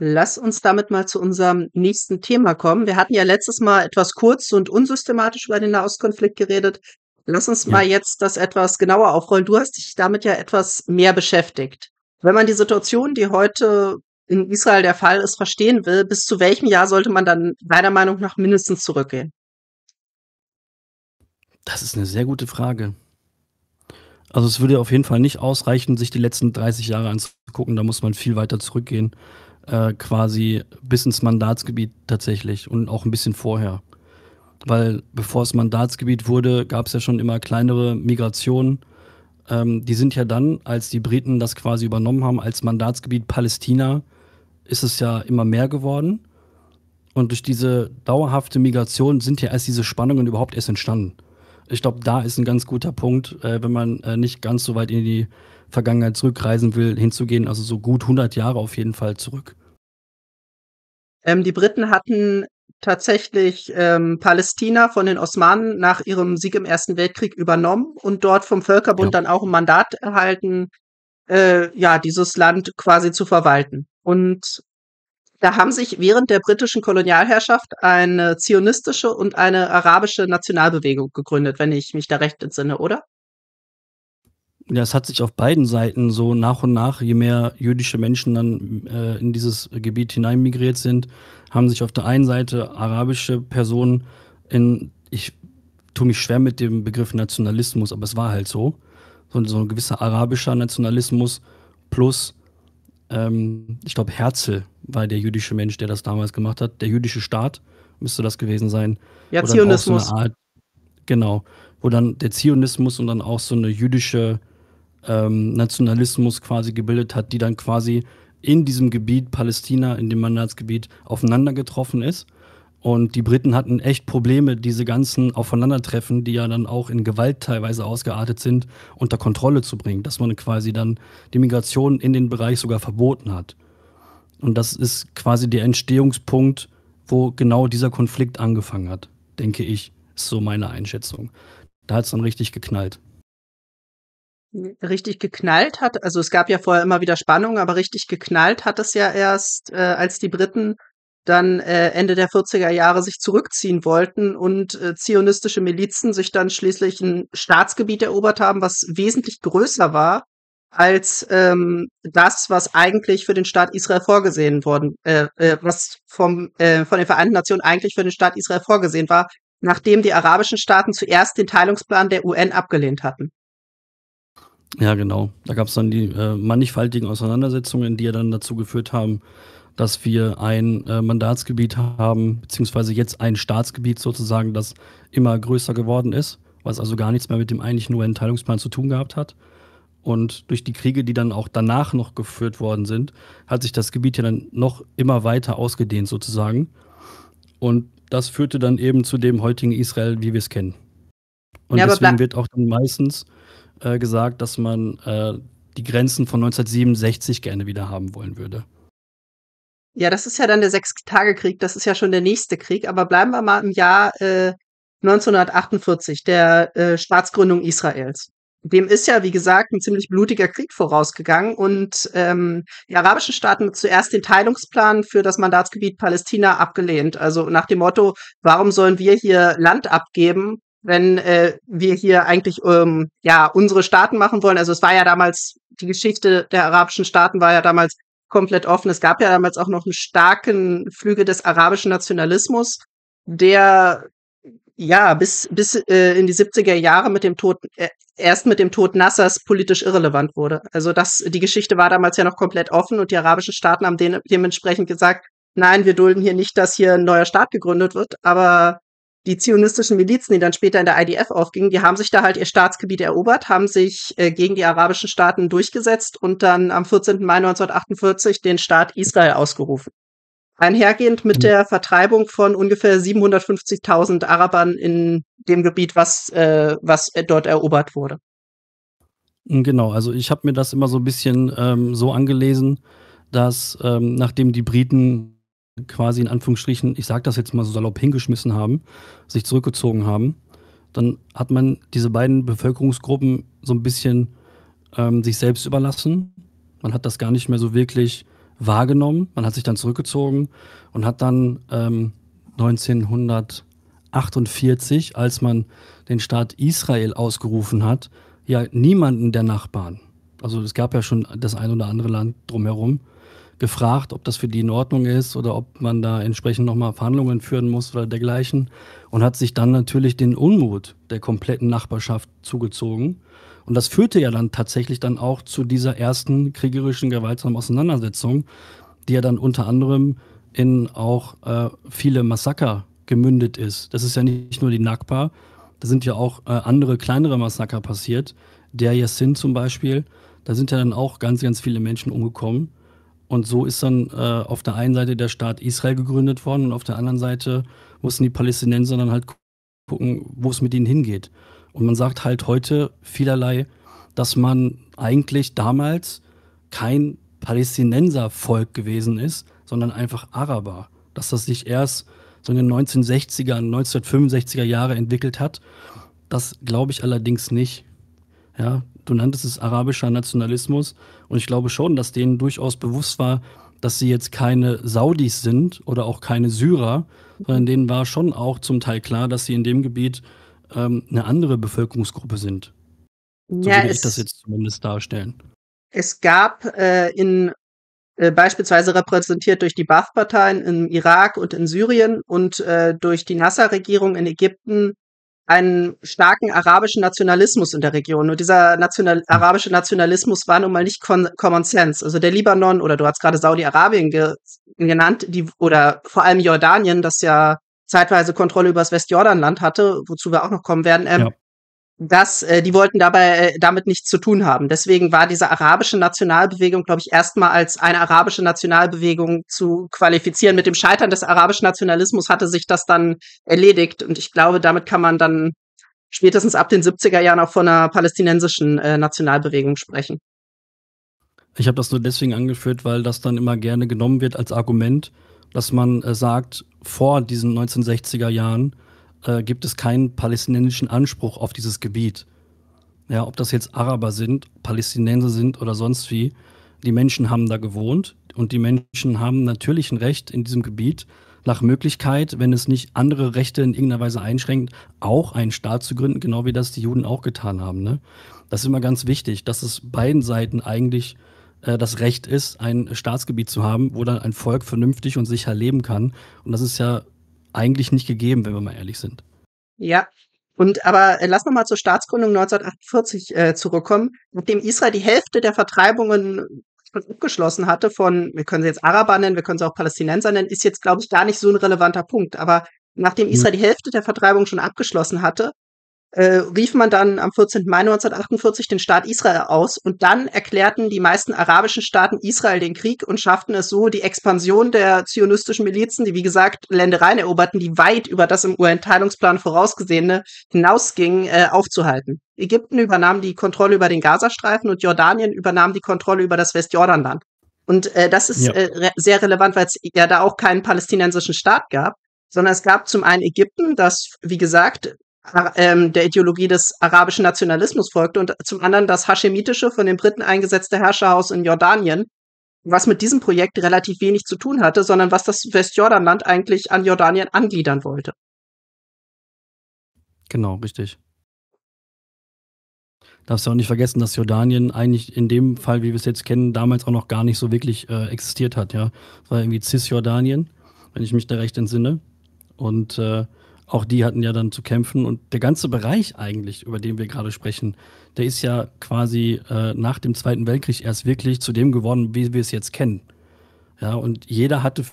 Lass uns damit mal zu unserem nächsten Thema kommen. Wir hatten ja letztes Mal etwas kurz und unsystematisch über den Nahostkonflikt geredet. Lass uns ja. mal jetzt das etwas genauer aufrollen. Du hast dich damit ja etwas mehr beschäftigt. Wenn man die Situation, die heute in Israel der Fall ist, verstehen will, bis zu welchem Jahr sollte man dann deiner Meinung nach mindestens zurückgehen? Das ist eine sehr gute Frage. Also es würde auf jeden Fall nicht ausreichen, sich die letzten 30 Jahre anzugucken. Da muss man viel weiter zurückgehen äh, quasi bis ins Mandatsgebiet tatsächlich und auch ein bisschen vorher. Weil bevor es Mandatsgebiet wurde, gab es ja schon immer kleinere Migrationen. Ähm, die sind ja dann, als die Briten das quasi übernommen haben, als Mandatsgebiet Palästina, ist es ja immer mehr geworden. Und durch diese dauerhafte Migration sind ja erst diese Spannungen überhaupt erst entstanden. Ich glaube, da ist ein ganz guter Punkt, äh, wenn man äh, nicht ganz so weit in die Vergangenheit zurückreisen will, hinzugehen, also so gut 100 Jahre auf jeden Fall zurück. Ähm, die Briten hatten tatsächlich ähm, Palästina von den Osmanen nach ihrem Sieg im Ersten Weltkrieg übernommen und dort vom Völkerbund ja. dann auch ein Mandat erhalten, äh, ja, dieses Land quasi zu verwalten. Und da haben sich während der britischen Kolonialherrschaft eine zionistische und eine arabische Nationalbewegung gegründet, wenn ich mich da recht entsinne, oder? ja, es hat sich auf beiden Seiten so nach und nach, je mehr jüdische Menschen dann äh, in dieses Gebiet hineinmigriert sind, haben sich auf der einen Seite arabische Personen in, ich tue mich schwer mit dem Begriff Nationalismus, aber es war halt so, so, so ein gewisser arabischer Nationalismus plus, ähm, ich glaube, Herzl war der jüdische Mensch, der das damals gemacht hat, der jüdische Staat müsste das gewesen sein. Ja, Zionismus. So Art, genau, wo dann der Zionismus und dann auch so eine jüdische ähm, Nationalismus quasi gebildet hat, die dann quasi in diesem Gebiet Palästina, in dem Mandatsgebiet, aufeinander getroffen ist. Und die Briten hatten echt Probleme, diese ganzen Aufeinandertreffen, die ja dann auch in Gewalt teilweise ausgeartet sind, unter Kontrolle zu bringen, dass man quasi dann die Migration in den Bereich sogar verboten hat. Und das ist quasi der Entstehungspunkt, wo genau dieser Konflikt angefangen hat, denke ich, ist so meine Einschätzung. Da hat es dann richtig geknallt richtig geknallt hat, also es gab ja vorher immer wieder Spannung, aber richtig geknallt hat es ja erst, äh, als die Briten dann äh, Ende der 40er Jahre sich zurückziehen wollten und äh, zionistische Milizen sich dann schließlich ein Staatsgebiet erobert haben, was wesentlich größer war als ähm, das, was eigentlich für den Staat Israel vorgesehen worden, äh, äh, was vom, äh, von den Vereinten Nationen eigentlich für den Staat Israel vorgesehen war, nachdem die arabischen Staaten zuerst den Teilungsplan der UN abgelehnt hatten. Ja, genau. Da gab es dann die äh, mannigfaltigen Auseinandersetzungen, die ja dann dazu geführt haben, dass wir ein äh, Mandatsgebiet haben, beziehungsweise jetzt ein Staatsgebiet sozusagen, das immer größer geworden ist, was also gar nichts mehr mit dem eigentlichen UN-Teilungsplan zu tun gehabt hat. Und durch die Kriege, die dann auch danach noch geführt worden sind, hat sich das Gebiet ja dann noch immer weiter ausgedehnt sozusagen. Und das führte dann eben zu dem heutigen Israel, wie wir es kennen. Und ja, deswegen wird auch dann meistens äh, gesagt, dass man äh, die Grenzen von 1967 gerne wieder haben wollen würde. Ja, das ist ja dann der Sechstagekrieg, das ist ja schon der nächste Krieg, aber bleiben wir mal im Jahr äh, 1948, der äh, Staatsgründung Israels. Dem ist ja, wie gesagt, ein ziemlich blutiger Krieg vorausgegangen und ähm, die arabischen Staaten zuerst den Teilungsplan für das Mandatsgebiet Palästina abgelehnt. Also nach dem Motto, warum sollen wir hier Land abgeben, wenn äh, wir hier eigentlich ähm, ja unsere Staaten machen wollen. Also es war ja damals die Geschichte der arabischen Staaten war ja damals komplett offen. Es gab ja damals auch noch einen starken Flügel des arabischen Nationalismus, der ja bis bis äh, in die 70er Jahre mit dem Tod äh, erst mit dem Tod Nassers politisch irrelevant wurde. Also das die Geschichte war damals ja noch komplett offen und die arabischen Staaten haben de dementsprechend gesagt, nein, wir dulden hier nicht, dass hier ein neuer Staat gegründet wird, aber die zionistischen Milizen, die dann später in der IDF aufgingen, die haben sich da halt ihr Staatsgebiet erobert, haben sich äh, gegen die arabischen Staaten durchgesetzt und dann am 14. Mai 1948 den Staat Israel ausgerufen. Einhergehend mit mhm. der Vertreibung von ungefähr 750.000 Arabern in dem Gebiet, was, äh, was dort erobert wurde. Genau, also ich habe mir das immer so ein bisschen ähm, so angelesen, dass ähm, nachdem die Briten quasi in Anführungsstrichen, ich sage das jetzt mal so salopp, hingeschmissen haben, sich zurückgezogen haben, dann hat man diese beiden Bevölkerungsgruppen so ein bisschen ähm, sich selbst überlassen. Man hat das gar nicht mehr so wirklich wahrgenommen. Man hat sich dann zurückgezogen und hat dann ähm, 1948, als man den Staat Israel ausgerufen hat, ja niemanden der Nachbarn. Also es gab ja schon das ein oder andere Land drumherum, gefragt, ob das für die in Ordnung ist oder ob man da entsprechend nochmal Verhandlungen führen muss oder dergleichen und hat sich dann natürlich den Unmut der kompletten Nachbarschaft zugezogen. Und das führte ja dann tatsächlich dann auch zu dieser ersten kriegerischen gewaltsamen Auseinandersetzung, die ja dann unter anderem in auch äh, viele Massaker gemündet ist. Das ist ja nicht nur die Nakba, da sind ja auch äh, andere kleinere Massaker passiert. Der Yassin zum Beispiel, da sind ja dann auch ganz, ganz viele Menschen umgekommen. Und so ist dann äh, auf der einen Seite der Staat Israel gegründet worden und auf der anderen Seite mussten die Palästinenser dann halt gucken, wo es mit ihnen hingeht. Und man sagt halt heute vielerlei, dass man eigentlich damals kein Palästinenservolk gewesen ist, sondern einfach Araber. Dass das sich erst so in den 1960er, 1965er Jahre entwickelt hat, das glaube ich allerdings nicht. Ja, du nanntest es arabischer Nationalismus und ich glaube schon, dass denen durchaus bewusst war, dass sie jetzt keine Saudis sind oder auch keine Syrer, sondern denen war schon auch zum Teil klar, dass sie in dem Gebiet ähm, eine andere Bevölkerungsgruppe sind. So ja, würde ich das jetzt zumindest darstellen. Es gab äh, in äh, beispielsweise repräsentiert durch die Baath-Parteien im Irak und in Syrien und äh, durch die Nasser-Regierung in Ägypten einen starken arabischen Nationalismus in der Region. Und dieser National arabische Nationalismus war nun mal nicht Common Sense. Also der Libanon oder du hast gerade Saudi-Arabien ge genannt, die, oder vor allem Jordanien, das ja zeitweise Kontrolle über das Westjordanland hatte, wozu wir auch noch kommen werden. Ähm, ja. Das, äh, die wollten dabei äh, damit nichts zu tun haben. Deswegen war diese arabische Nationalbewegung, glaube ich, erstmal als eine arabische Nationalbewegung zu qualifizieren. Mit dem Scheitern des arabischen Nationalismus hatte sich das dann erledigt. Und ich glaube, damit kann man dann spätestens ab den 70er Jahren auch von einer palästinensischen äh, Nationalbewegung sprechen. Ich habe das nur deswegen angeführt, weil das dann immer gerne genommen wird als Argument, dass man äh, sagt, vor diesen 1960er Jahren äh, gibt es keinen palästinensischen Anspruch auf dieses Gebiet. Ja, ob das jetzt Araber sind, Palästinenser sind oder sonst wie, die Menschen haben da gewohnt und die Menschen haben natürlich ein Recht in diesem Gebiet nach Möglichkeit, wenn es nicht andere Rechte in irgendeiner Weise einschränkt, auch einen Staat zu gründen, genau wie das die Juden auch getan haben. Ne? Das ist immer ganz wichtig, dass es beiden Seiten eigentlich äh, das Recht ist, ein Staatsgebiet zu haben, wo dann ein Volk vernünftig und sicher leben kann. Und das ist ja eigentlich nicht gegeben, wenn wir mal ehrlich sind. Ja, und aber äh, lass noch mal zur Staatsgründung 1948 äh, zurückkommen, nachdem Israel die Hälfte der Vertreibungen abgeschlossen hatte von, wir können sie jetzt Araber nennen, wir können sie auch Palästinenser nennen, ist jetzt, glaube ich, gar nicht so ein relevanter Punkt. Aber nachdem hm. Israel die Hälfte der Vertreibung schon abgeschlossen hatte, äh, rief man dann am 14. Mai 1948 den Staat Israel aus und dann erklärten die meisten arabischen Staaten Israel den Krieg und schafften es so, die Expansion der zionistischen Milizen, die wie gesagt Ländereien eroberten, die weit über das im UN-Teilungsplan vorausgesehene hinausging, äh, aufzuhalten. Ägypten übernahm die Kontrolle über den Gazastreifen und Jordanien übernahm die Kontrolle über das Westjordanland. Und äh, das ist ja. äh, re sehr relevant, weil es ja da auch keinen palästinensischen Staat gab sondern es gab zum einen Ägypten, das, wie gesagt, ähm, der Ideologie des arabischen Nationalismus folgte und zum anderen das haschemitische, von den Briten eingesetzte Herrscherhaus in Jordanien, was mit diesem Projekt relativ wenig zu tun hatte, sondern was das Westjordanland eigentlich an Jordanien angliedern wollte. Genau, richtig. Darfst du auch nicht vergessen, dass Jordanien eigentlich in dem Fall, wie wir es jetzt kennen, damals auch noch gar nicht so wirklich äh, existiert hat. Ja, es war irgendwie Cisjordanien, wenn ich mich da recht entsinne. Und äh, auch die hatten ja dann zu kämpfen. Und der ganze Bereich eigentlich, über den wir gerade sprechen, der ist ja quasi äh, nach dem Zweiten Weltkrieg erst wirklich zu dem geworden, wie wir es jetzt kennen. Ja, und jeder hatte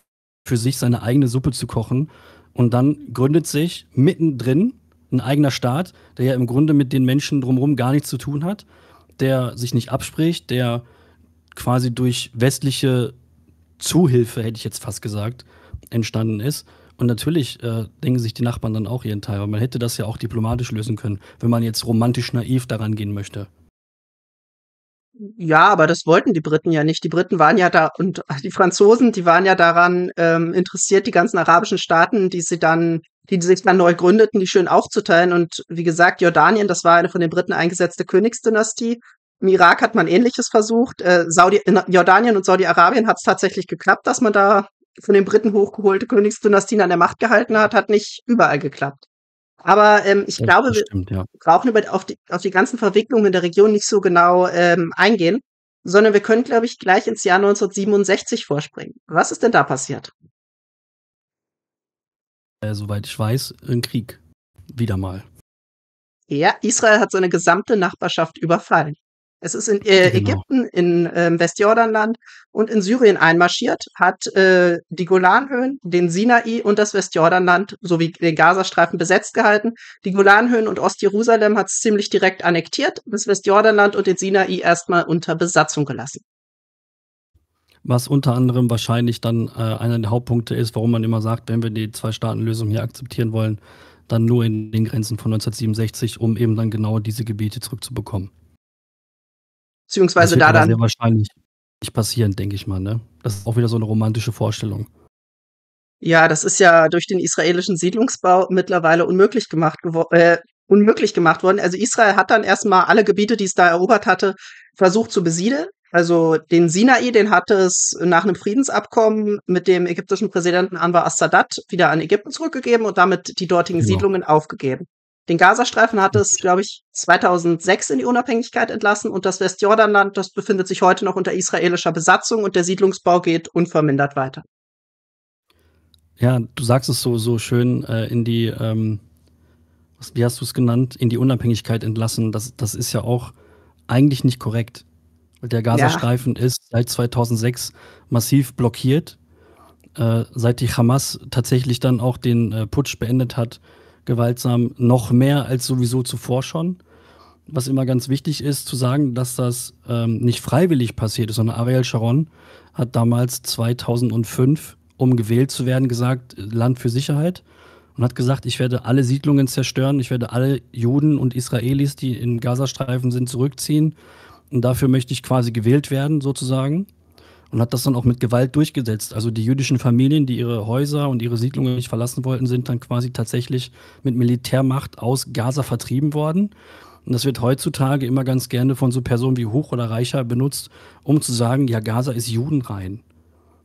für sich seine eigene Suppe zu kochen. Und dann gründet sich mittendrin ein eigener Staat, der ja im Grunde mit den Menschen drumherum gar nichts zu tun hat, der sich nicht abspricht, der quasi durch westliche Zuhilfe, hätte ich jetzt fast gesagt, entstanden ist und natürlich äh, denken sich die Nachbarn dann auch ihren Teil, weil man hätte das ja auch diplomatisch lösen können, wenn man jetzt romantisch naiv daran gehen möchte. Ja, aber das wollten die Briten ja nicht. Die Briten waren ja da und die Franzosen, die waren ja daran ähm, interessiert, die ganzen arabischen Staaten, die sie dann, die sich dann neu gründeten, die schön aufzuteilen. Und wie gesagt, Jordanien, das war eine von den Briten eingesetzte Königsdynastie. Im Irak hat man ähnliches versucht. Äh, Saudi, Jordanien und Saudi-Arabien hat es tatsächlich geklappt, dass man da von den Briten hochgeholte Königsdynastien an der Macht gehalten hat, hat nicht überall geklappt. Aber ähm, ich das glaube, stimmt, wir ja. brauchen über, auf, die, auf die ganzen Verwicklungen in der Region nicht so genau ähm, eingehen, sondern wir können, glaube ich, gleich ins Jahr 1967 vorspringen. Was ist denn da passiert? Äh, soweit ich weiß, ein Krieg. Wieder mal. Ja, Israel hat seine gesamte Nachbarschaft überfallen. Es ist in äh, genau. Ägypten, in äh, Westjordanland und in Syrien einmarschiert, hat äh, die Golanhöhen, den Sinai und das Westjordanland sowie den Gazastreifen besetzt gehalten. Die Golanhöhen und Ostjerusalem hat es ziemlich direkt annektiert, das Westjordanland und den Sinai erstmal unter Besatzung gelassen. Was unter anderem wahrscheinlich dann äh, einer der Hauptpunkte ist, warum man immer sagt, wenn wir die Zwei-Staaten-Lösung hier akzeptieren wollen, dann nur in den Grenzen von 1967, um eben dann genau diese Gebiete zurückzubekommen. Beziehungsweise da dann. Sehr wahrscheinlich nicht passieren, denke ich mal. Ne? Das ist auch wieder so eine romantische Vorstellung. Ja, das ist ja durch den israelischen Siedlungsbau mittlerweile unmöglich gemacht, äh, unmöglich gemacht worden. Also Israel hat dann erstmal alle Gebiete, die es da erobert hatte, versucht zu besiedeln. Also den Sinai, den hat es nach einem Friedensabkommen mit dem ägyptischen Präsidenten Anwar As-Sadat wieder an Ägypten zurückgegeben und damit die dortigen genau. Siedlungen aufgegeben. Den Gazastreifen hat es, glaube ich, 2006 in die Unabhängigkeit entlassen und das Westjordanland, das befindet sich heute noch unter israelischer Besatzung und der Siedlungsbau geht unvermindert weiter. Ja, du sagst es so, so schön äh, in die, ähm, wie hast du es genannt, in die Unabhängigkeit entlassen. Das, das ist ja auch eigentlich nicht korrekt. der Gazastreifen ja. ist seit 2006 massiv blockiert. Äh, seit die Hamas tatsächlich dann auch den äh, Putsch beendet hat, gewaltsam noch mehr als sowieso zuvor schon. Was immer ganz wichtig ist, zu sagen, dass das ähm, nicht freiwillig passiert ist, sondern Ariel Sharon hat damals 2005, um gewählt zu werden, gesagt, Land für Sicherheit und hat gesagt, ich werde alle Siedlungen zerstören, ich werde alle Juden und Israelis, die in Gazastreifen sind, zurückziehen. Und dafür möchte ich quasi gewählt werden, sozusagen und hat das dann auch mit Gewalt durchgesetzt. Also die jüdischen Familien, die ihre Häuser und ihre Siedlungen nicht verlassen wollten, sind dann quasi tatsächlich mit Militärmacht aus Gaza vertrieben worden. Und das wird heutzutage immer ganz gerne von so Personen wie Hoch oder Reicher benutzt, um zu sagen, ja, Gaza ist judenrein.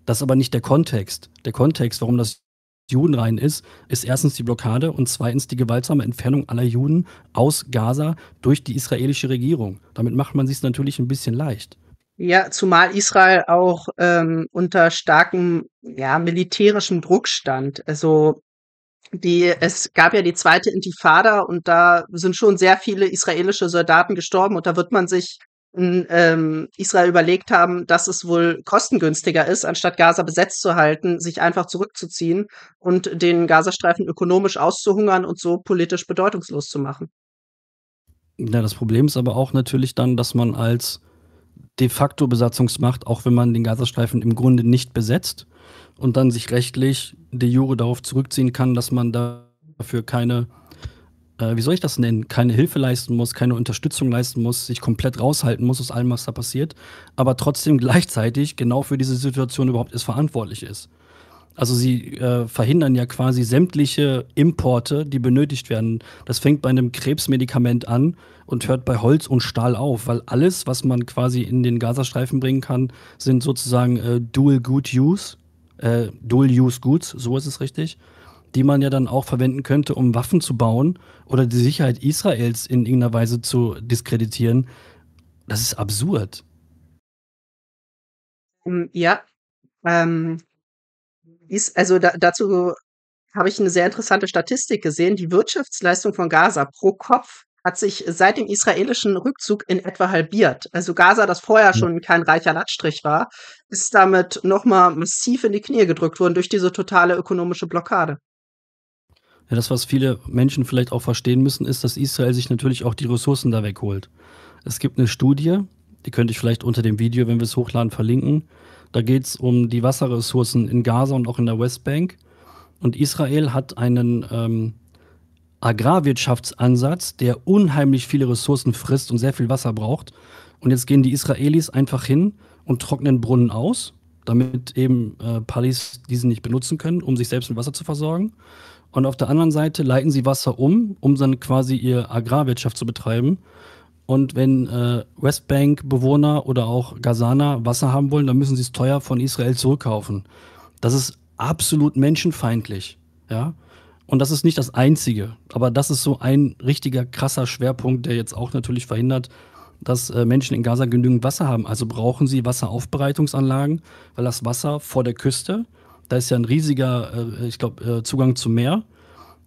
Das ist aber nicht der Kontext. Der Kontext, warum das judenrein ist, ist erstens die Blockade und zweitens die gewaltsame Entfernung aller Juden aus Gaza durch die israelische Regierung. Damit macht man sich natürlich ein bisschen leicht. Ja, zumal Israel auch ähm, unter starkem ja, militärischem Druck stand. Also die, es gab ja die zweite Intifada und da sind schon sehr viele israelische Soldaten gestorben und da wird man sich in ähm, Israel überlegt haben, dass es wohl kostengünstiger ist, anstatt Gaza besetzt zu halten, sich einfach zurückzuziehen und den Gazastreifen ökonomisch auszuhungern und so politisch bedeutungslos zu machen. Ja, das Problem ist aber auch natürlich dann, dass man als de facto Besatzungsmacht, auch wenn man den Gazastreifen im Grunde nicht besetzt und dann sich rechtlich de jure darauf zurückziehen kann, dass man dafür keine, äh, wie soll ich das nennen, keine Hilfe leisten muss, keine Unterstützung leisten muss, sich komplett raushalten muss aus allem, was da passiert, aber trotzdem gleichzeitig genau für diese Situation überhaupt ist verantwortlich ist. Also sie äh, verhindern ja quasi sämtliche Importe, die benötigt werden. Das fängt bei einem Krebsmedikament an und hört bei Holz und Stahl auf, weil alles, was man quasi in den Gazastreifen bringen kann, sind sozusagen äh, Dual Good Use, äh, Dual Use Goods, so ist es richtig, die man ja dann auch verwenden könnte, um Waffen zu bauen oder die Sicherheit Israels in irgendeiner Weise zu diskreditieren. Das ist absurd. Ähm, ja, ähm, ist, also da, dazu habe ich eine sehr interessante Statistik gesehen. Die Wirtschaftsleistung von Gaza pro Kopf hat sich seit dem israelischen Rückzug in etwa halbiert. Also Gaza, das vorher hm. schon kein reicher Landstrich war, ist damit nochmal massiv in die Knie gedrückt worden durch diese totale ökonomische Blockade. Ja, das, was viele Menschen vielleicht auch verstehen müssen, ist, dass Israel sich natürlich auch die Ressourcen da wegholt. Es gibt eine Studie, die könnte ich vielleicht unter dem Video, wenn wir es hochladen, verlinken, da geht es um die Wasserressourcen in Gaza und auch in der Westbank. Und Israel hat einen ähm, Agrarwirtschaftsansatz, der unheimlich viele Ressourcen frisst und sehr viel Wasser braucht. Und jetzt gehen die Israelis einfach hin und trocknen Brunnen aus, damit eben äh, Palis diesen nicht benutzen können, um sich selbst mit Wasser zu versorgen. Und auf der anderen Seite leiten sie Wasser um, um dann quasi ihre Agrarwirtschaft zu betreiben. Und wenn äh, Westbank-Bewohner oder auch Gazaner Wasser haben wollen, dann müssen sie es teuer von Israel zurückkaufen. Das ist absolut menschenfeindlich. Ja? Und das ist nicht das Einzige. Aber das ist so ein richtiger, krasser Schwerpunkt, der jetzt auch natürlich verhindert, dass äh, Menschen in Gaza genügend Wasser haben. Also brauchen sie Wasseraufbereitungsanlagen, weil das Wasser vor der Küste, da ist ja ein riesiger, äh, ich glaube, äh, Zugang zum Meer.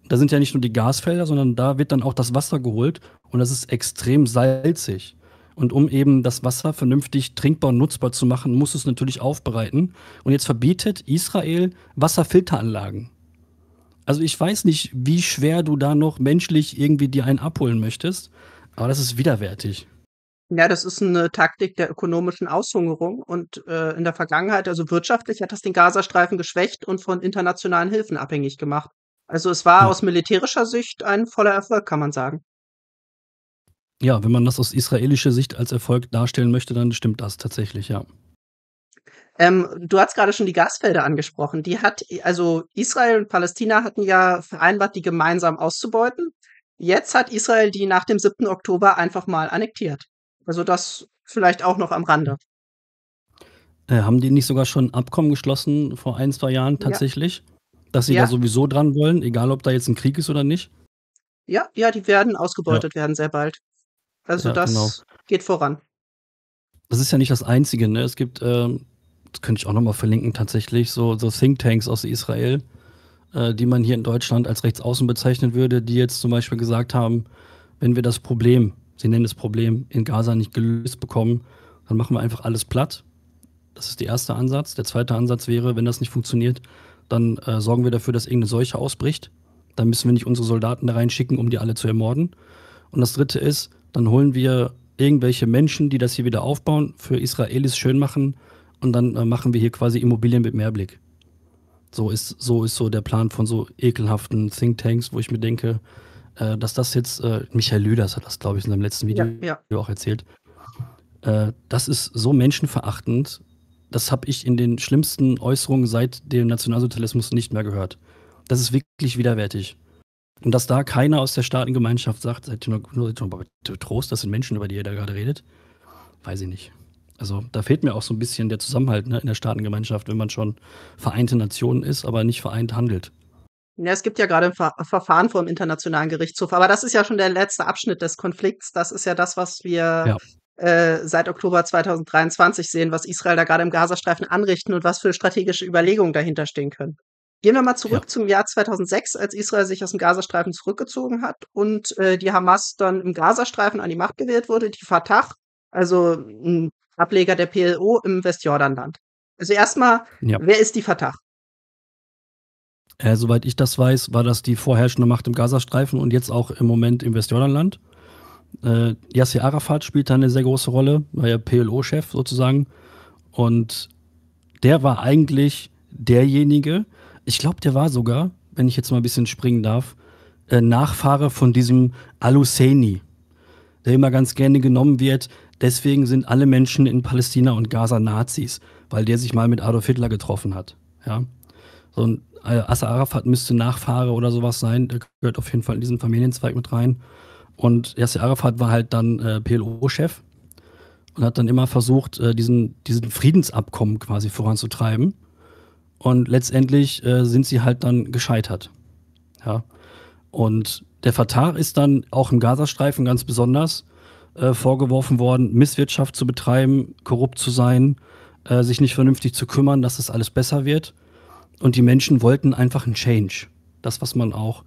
Da sind ja nicht nur die Gasfelder, sondern da wird dann auch das Wasser geholt und das ist extrem salzig. Und um eben das Wasser vernünftig trinkbar und nutzbar zu machen, muss es natürlich aufbereiten. Und jetzt verbietet Israel Wasserfilteranlagen. Also ich weiß nicht, wie schwer du da noch menschlich irgendwie dir einen abholen möchtest, aber das ist widerwärtig. Ja, das ist eine Taktik der ökonomischen Aushungerung. Und äh, in der Vergangenheit, also wirtschaftlich, hat das den Gazastreifen geschwächt und von internationalen Hilfen abhängig gemacht. Also es war ja. aus militärischer Sicht ein voller Erfolg, kann man sagen. Ja, wenn man das aus israelischer Sicht als Erfolg darstellen möchte, dann stimmt das tatsächlich, ja. Ähm, du hast gerade schon die Gasfelder angesprochen. Die hat, also Israel und Palästina hatten ja vereinbart, die gemeinsam auszubeuten. Jetzt hat Israel die nach dem 7. Oktober einfach mal annektiert. Also das vielleicht auch noch am Rande. Äh, haben die nicht sogar schon ein Abkommen geschlossen vor ein, zwei Jahren tatsächlich? Ja. Dass sie ja. da sowieso dran wollen, egal ob da jetzt ein Krieg ist oder nicht? Ja, ja, die werden ausgebeutet ja. werden sehr bald. Also ja, das genau. geht voran. Das ist ja nicht das Einzige, ne? Es gibt, ähm, das könnte ich auch nochmal verlinken, tatsächlich, so, so Thinktanks aus Israel, äh, die man hier in Deutschland als rechtsaußen bezeichnen würde, die jetzt zum Beispiel gesagt haben, wenn wir das Problem, sie nennen das Problem, in Gaza nicht gelöst bekommen, dann machen wir einfach alles platt. Das ist der erste Ansatz. Der zweite Ansatz wäre, wenn das nicht funktioniert, dann äh, sorgen wir dafür, dass irgendeine Seuche ausbricht. Dann müssen wir nicht unsere Soldaten da reinschicken, um die alle zu ermorden. Und das dritte ist, dann holen wir irgendwelche Menschen, die das hier wieder aufbauen, für Israelis schön machen und dann äh, machen wir hier quasi Immobilien mit Mehrblick. So ist, so ist so der Plan von so ekelhaften Thinktanks, wo ich mir denke, äh, dass das jetzt, äh, Michael Lüders hat das, glaube ich, in seinem letzten Video ja, ja. auch erzählt, äh, das ist so menschenverachtend, das habe ich in den schlimmsten Äußerungen seit dem Nationalsozialismus nicht mehr gehört. Das ist wirklich widerwärtig. Und dass da keiner aus der Staatengemeinschaft sagt, seid ihr nur Trost, das sind Menschen, über die ihr da gerade redet, weiß ich nicht. Also da fehlt mir auch so ein bisschen der Zusammenhalt ne, in der Staatengemeinschaft, wenn man schon vereinte Nationen ist, aber nicht vereint handelt. Ja, es gibt ja gerade ein Ver Verfahren vor dem Internationalen Gerichtshof, aber das ist ja schon der letzte Abschnitt des Konflikts. Das ist ja das, was wir ja. äh, seit Oktober 2023 sehen, was Israel da gerade im Gazastreifen anrichten und was für strategische Überlegungen dahinter stehen können. Gehen wir mal zurück ja. zum Jahr 2006, als Israel sich aus dem Gazastreifen zurückgezogen hat und äh, die Hamas dann im Gazastreifen an die Macht gewählt wurde, die Fatah, also ein hm, Ableger der PLO im Westjordanland. Also erstmal, ja. wer ist die Fatah? Äh, soweit ich das weiß, war das die vorherrschende Macht im Gazastreifen und jetzt auch im Moment im Westjordanland. Äh, Yasser Arafat spielt da eine sehr große Rolle, war ja PLO-Chef sozusagen. Und der war eigentlich derjenige, ich glaube, der war sogar, wenn ich jetzt mal ein bisschen springen darf, äh, Nachfahre von diesem Al-Husseini, der immer ganz gerne genommen wird. Deswegen sind alle Menschen in Palästina und Gaza Nazis, weil der sich mal mit Adolf Hitler getroffen hat. Ja? So ein äh, Asa Arafat müsste Nachfahre oder sowas sein. Der gehört auf jeden Fall in diesen Familienzweig mit rein. Und Yasser Arafat war halt dann äh, PLO-Chef und hat dann immer versucht, äh, diesen, diesen Friedensabkommen quasi voranzutreiben. Und letztendlich äh, sind sie halt dann gescheitert. Ja. Und der Fatah ist dann auch im Gazastreifen ganz besonders äh, vorgeworfen worden, Misswirtschaft zu betreiben, korrupt zu sein, äh, sich nicht vernünftig zu kümmern, dass das alles besser wird. Und die Menschen wollten einfach einen Change. Das, was man auch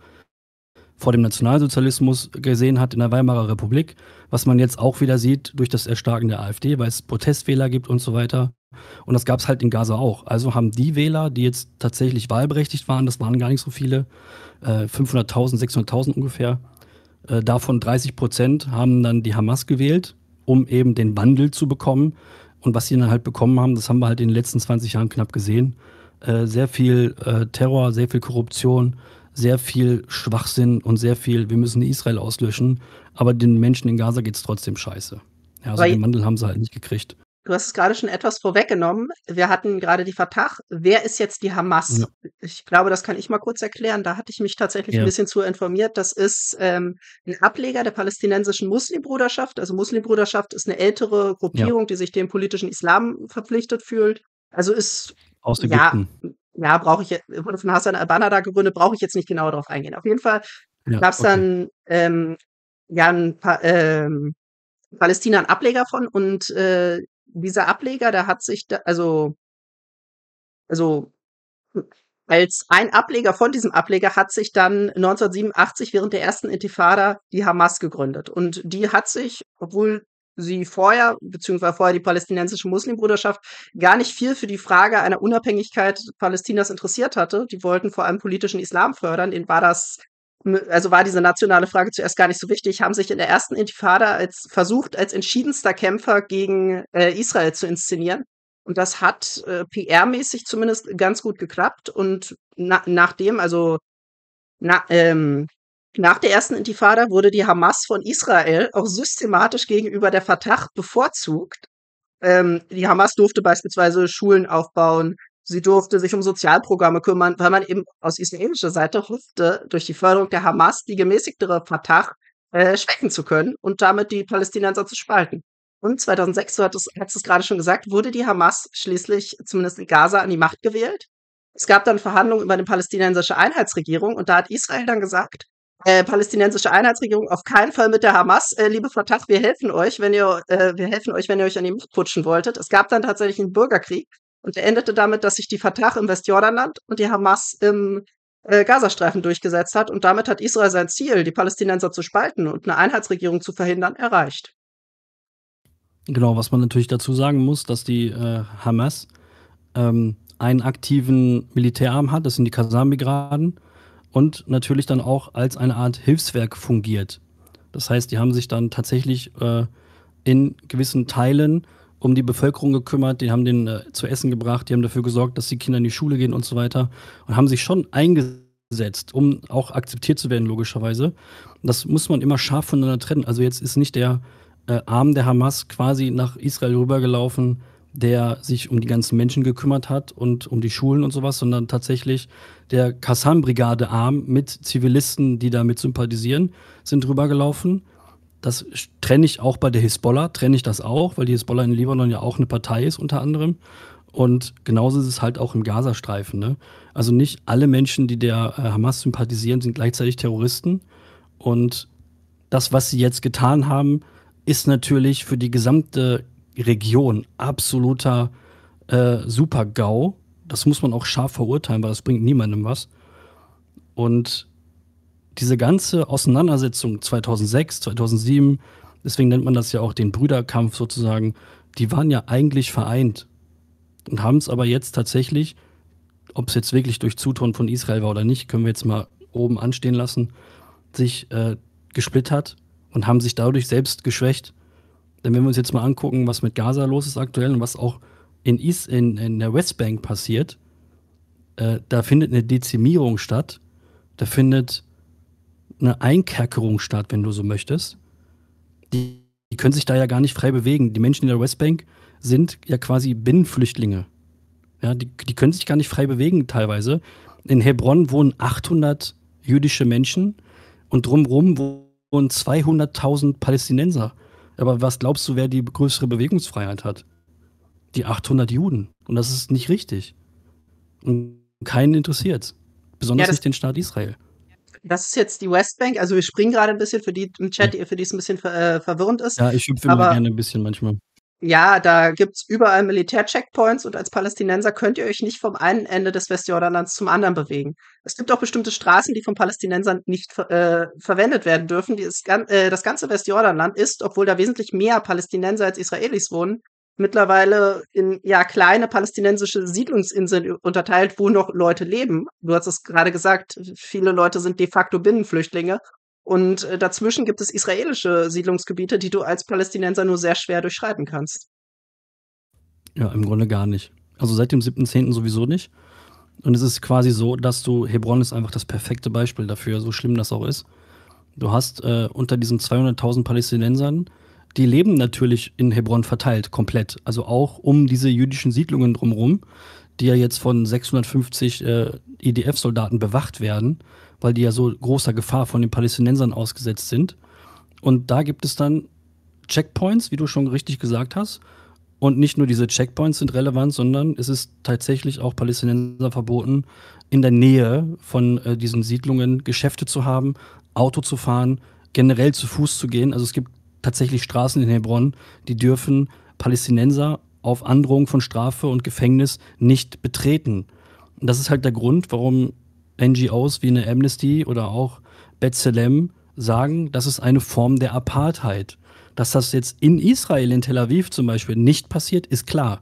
vor dem Nationalsozialismus gesehen hat in der Weimarer Republik, was man jetzt auch wieder sieht durch das Erstarken der AfD, weil es Protestwähler gibt und so weiter. Und das gab es halt in Gaza auch. Also haben die Wähler, die jetzt tatsächlich wahlberechtigt waren, das waren gar nicht so viele, 500.000, äh, 600.000 ungefähr, äh, davon 30 Prozent haben dann die Hamas gewählt, um eben den Wandel zu bekommen. Und was sie dann halt bekommen haben, das haben wir halt in den letzten 20 Jahren knapp gesehen. Äh, sehr viel Terror, sehr viel Korruption, sehr viel Schwachsinn und sehr viel, wir müssen Israel auslöschen, aber den Menschen in Gaza geht es trotzdem scheiße. Ja, also Weil den Mandel haben sie halt nicht gekriegt. Du hast es gerade schon etwas vorweggenommen. Wir hatten gerade die Fatah. Wer ist jetzt die Hamas? Ja. Ich glaube, das kann ich mal kurz erklären. Da hatte ich mich tatsächlich ja. ein bisschen zu informiert. Das ist ähm, ein Ableger der palästinensischen Muslimbruderschaft. Also Muslimbruderschaft ist eine ältere Gruppierung, ja. die sich dem politischen Islam verpflichtet fühlt. Also ist aus Ägypten. Ja, ja, brauche ich, wurde von Hassan Albana da gegründet, brauche ich jetzt nicht genauer darauf eingehen. Auf jeden Fall ja, gab es okay. dann ähm, ja, ein pa ähm, Palästina einen Ableger von und äh, dieser Ableger, der hat sich, da, also, also als ein Ableger von diesem Ableger hat sich dann 1987 während der ersten Intifada die Hamas gegründet. Und die hat sich, obwohl sie vorher, beziehungsweise vorher die palästinensische Muslimbruderschaft, gar nicht viel für die Frage einer Unabhängigkeit Palästinas interessiert hatte. Die wollten vor allem politischen Islam fördern. denen war das, also war diese nationale Frage zuerst gar nicht so wichtig, haben sich in der ersten Intifada als versucht, als entschiedenster Kämpfer gegen äh, Israel zu inszenieren. Und das hat äh, PR-mäßig zumindest ganz gut geklappt. Und na nachdem, also na, ähm, nach der ersten Intifada wurde die Hamas von Israel auch systematisch gegenüber der Fatah bevorzugt. Ähm, die Hamas durfte beispielsweise Schulen aufbauen, sie durfte sich um Sozialprogramme kümmern, weil man eben aus israelischer Seite hoffte, durch die Förderung der Hamas die gemäßigtere Fatah äh, schwächen zu können und damit die Palästinenser zu spalten. Und 2006, so hat es, hat es gerade schon gesagt, wurde die Hamas schließlich zumindest in Gaza an die Macht gewählt. Es gab dann Verhandlungen über eine palästinensische Einheitsregierung und da hat Israel dann gesagt, äh, palästinensische Einheitsregierung auf keinen Fall mit der Hamas. Äh, liebe Fatah, wir helfen euch, wenn ihr, äh, wir helfen euch, wenn ihr euch an die Macht putschen wolltet. Es gab dann tatsächlich einen Bürgerkrieg und der endete damit, dass sich die Fatah im Westjordanland und die Hamas im äh, Gazastreifen durchgesetzt hat. Und damit hat Israel sein Ziel, die Palästinenser zu spalten und eine Einheitsregierung zu verhindern, erreicht. Genau, was man natürlich dazu sagen muss, dass die äh, Hamas ähm, einen aktiven Militärarm hat, das sind die Kasamigraden, und natürlich dann auch als eine Art Hilfswerk fungiert. Das heißt, die haben sich dann tatsächlich äh, in gewissen Teilen um die Bevölkerung gekümmert, die haben denen äh, zu essen gebracht, die haben dafür gesorgt, dass die Kinder in die Schule gehen und so weiter und haben sich schon eingesetzt, um auch akzeptiert zu werden, logischerweise. Das muss man immer scharf voneinander trennen. Also jetzt ist nicht der äh, Arm der Hamas quasi nach Israel rübergelaufen, der sich um die ganzen Menschen gekümmert hat und um die Schulen und sowas, sondern tatsächlich der Kassan-Brigade-Arm mit Zivilisten, die damit sympathisieren, sind rübergelaufen. Das trenne ich auch bei der Hisbollah, trenne ich das auch, weil die Hisbollah in Libanon ja auch eine Partei ist unter anderem. Und genauso ist es halt auch im Gazastreifen. Ne? Also nicht alle Menschen, die der äh, Hamas sympathisieren, sind gleichzeitig Terroristen. Und das, was sie jetzt getan haben, ist natürlich für die gesamte Region absoluter äh, Super-GAU. Das muss man auch scharf verurteilen, weil das bringt niemandem was. Und diese ganze Auseinandersetzung 2006, 2007, deswegen nennt man das ja auch den Brüderkampf sozusagen, die waren ja eigentlich vereint und haben es aber jetzt tatsächlich, ob es jetzt wirklich durch Zutun von Israel war oder nicht, können wir jetzt mal oben anstehen lassen, sich äh, gesplittert und haben sich dadurch selbst geschwächt. Denn wenn wir uns jetzt mal angucken, was mit Gaza los ist aktuell und was auch in, East, in, in der Westbank passiert, äh, da findet eine Dezimierung statt, da findet eine Einkerkerung statt, wenn du so möchtest. Die, die können sich da ja gar nicht frei bewegen. Die Menschen in der Westbank sind ja quasi Binnenflüchtlinge. Ja, die, die können sich gar nicht frei bewegen teilweise. In Hebron wohnen 800 jüdische Menschen und drumherum wohnen 200.000 Palästinenser. Aber was glaubst du, wer die größere Bewegungsfreiheit hat? Die 800 Juden. Und das ist nicht richtig. Und keinen interessiert. Besonders ja, nicht den Staat Israel. Das ist jetzt die Westbank. Also wir springen gerade ein bisschen für die im Chat, für die es ein bisschen ver äh, verwirrend ist. Ja, ich hüpfe immer gerne ein bisschen manchmal. Ja, da gibt's überall Militärcheckpoints und als Palästinenser könnt ihr euch nicht vom einen Ende des Westjordanlands zum anderen bewegen. Es gibt auch bestimmte Straßen, die von Palästinensern nicht äh, verwendet werden dürfen. Dieses, äh, das ganze Westjordanland ist, obwohl da wesentlich mehr Palästinenser als Israelis wohnen, mittlerweile in ja kleine palästinensische Siedlungsinseln unterteilt, wo noch Leute leben. Du hast es gerade gesagt, viele Leute sind de facto Binnenflüchtlinge und äh, dazwischen gibt es israelische Siedlungsgebiete, die du als Palästinenser nur sehr schwer durchschreiten kannst. Ja, im Grunde gar nicht. Also seit dem 7.10. sowieso nicht. Und es ist quasi so, dass du, Hebron ist einfach das perfekte Beispiel dafür, so schlimm das auch ist. Du hast äh, unter diesen 200.000 Palästinensern, die leben natürlich in Hebron verteilt, komplett. Also auch um diese jüdischen Siedlungen drumherum, die ja jetzt von 650 äh, IDF-Soldaten e bewacht werden weil die ja so großer Gefahr von den Palästinensern ausgesetzt sind. Und da gibt es dann Checkpoints, wie du schon richtig gesagt hast. Und nicht nur diese Checkpoints sind relevant, sondern es ist tatsächlich auch Palästinenser verboten, in der Nähe von äh, diesen Siedlungen Geschäfte zu haben, Auto zu fahren, generell zu Fuß zu gehen. Also es gibt tatsächlich Straßen in Hebron, die dürfen Palästinenser auf Androhung von Strafe und Gefängnis nicht betreten. Und das ist halt der Grund, warum NGOs wie eine Amnesty oder auch B'Tselem sagen, das ist eine Form der Apartheid. Dass das jetzt in Israel, in Tel Aviv zum Beispiel, nicht passiert, ist klar.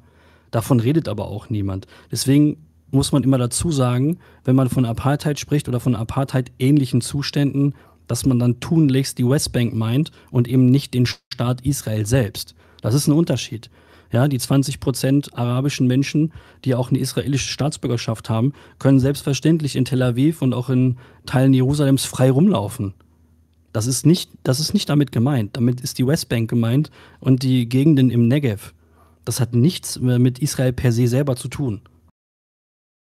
Davon redet aber auch niemand. Deswegen muss man immer dazu sagen, wenn man von Apartheid spricht oder von Apartheid-ähnlichen Zuständen, dass man dann tunlichst die Westbank meint und eben nicht den Staat Israel selbst. Das ist ein Unterschied. Ja, die 20 Prozent arabischen Menschen, die auch eine israelische Staatsbürgerschaft haben, können selbstverständlich in Tel Aviv und auch in Teilen Jerusalems frei rumlaufen. Das ist nicht, das ist nicht damit gemeint. Damit ist die Westbank gemeint und die Gegenden im Negev. Das hat nichts äh, mit Israel per se selber zu tun.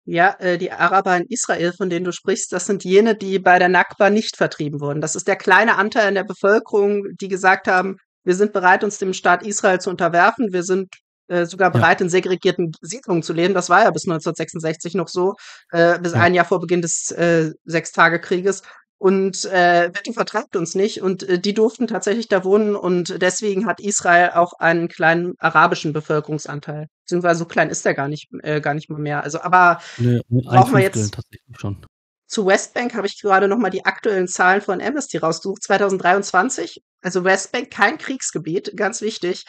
Ja, äh, die Araber in Israel, von denen du sprichst, das sind jene, die bei der Nakba nicht vertrieben wurden. Das ist der kleine Anteil in der Bevölkerung, die gesagt haben, wir sind bereit, uns dem Staat Israel zu unterwerfen, wir sind äh, sogar bereit, ja. in segregierten Siedlungen zu leben. Das war ja bis 1966 noch so, äh, bis ja. ein Jahr vor Beginn des äh, Sechstagekrieges. Und äh, Wetter vertreibt uns nicht. Und äh, die durften tatsächlich da wohnen. Und deswegen hat Israel auch einen kleinen arabischen Bevölkerungsanteil. Beziehungsweise so klein ist der gar nicht, äh, gar nicht mal mehr. Also, aber nee, brauchen wir jetzt. Schon. Zu Westbank habe ich gerade nochmal die aktuellen Zahlen von Amnesty rausgesucht. 2023, also Westbank kein Kriegsgebiet, ganz wichtig.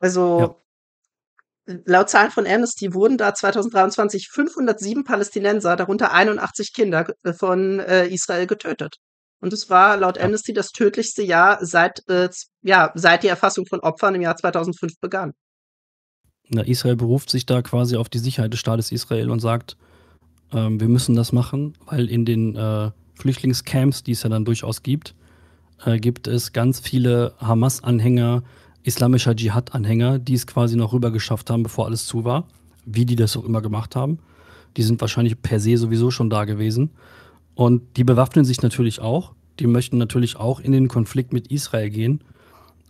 Also ja. laut Zahlen von Amnesty wurden da 2023 507 Palästinenser, darunter 81 Kinder, äh, von äh, Israel getötet. Und es war laut Amnesty das tödlichste Jahr seit, äh, ja, seit die Erfassung von Opfern im Jahr 2005 begann. Na, Israel beruft sich da quasi auf die Sicherheit des Staates Israel und sagt, ähm, wir müssen das machen, weil in den äh, Flüchtlingscamps, die es ja dann durchaus gibt, äh, gibt es ganz viele Hamas-Anhänger, islamischer Dschihad-Anhänger, die es quasi noch rüber geschafft haben, bevor alles zu war, wie die das auch immer gemacht haben. Die sind wahrscheinlich per se sowieso schon da gewesen. Und die bewaffnen sich natürlich auch. Die möchten natürlich auch in den Konflikt mit Israel gehen.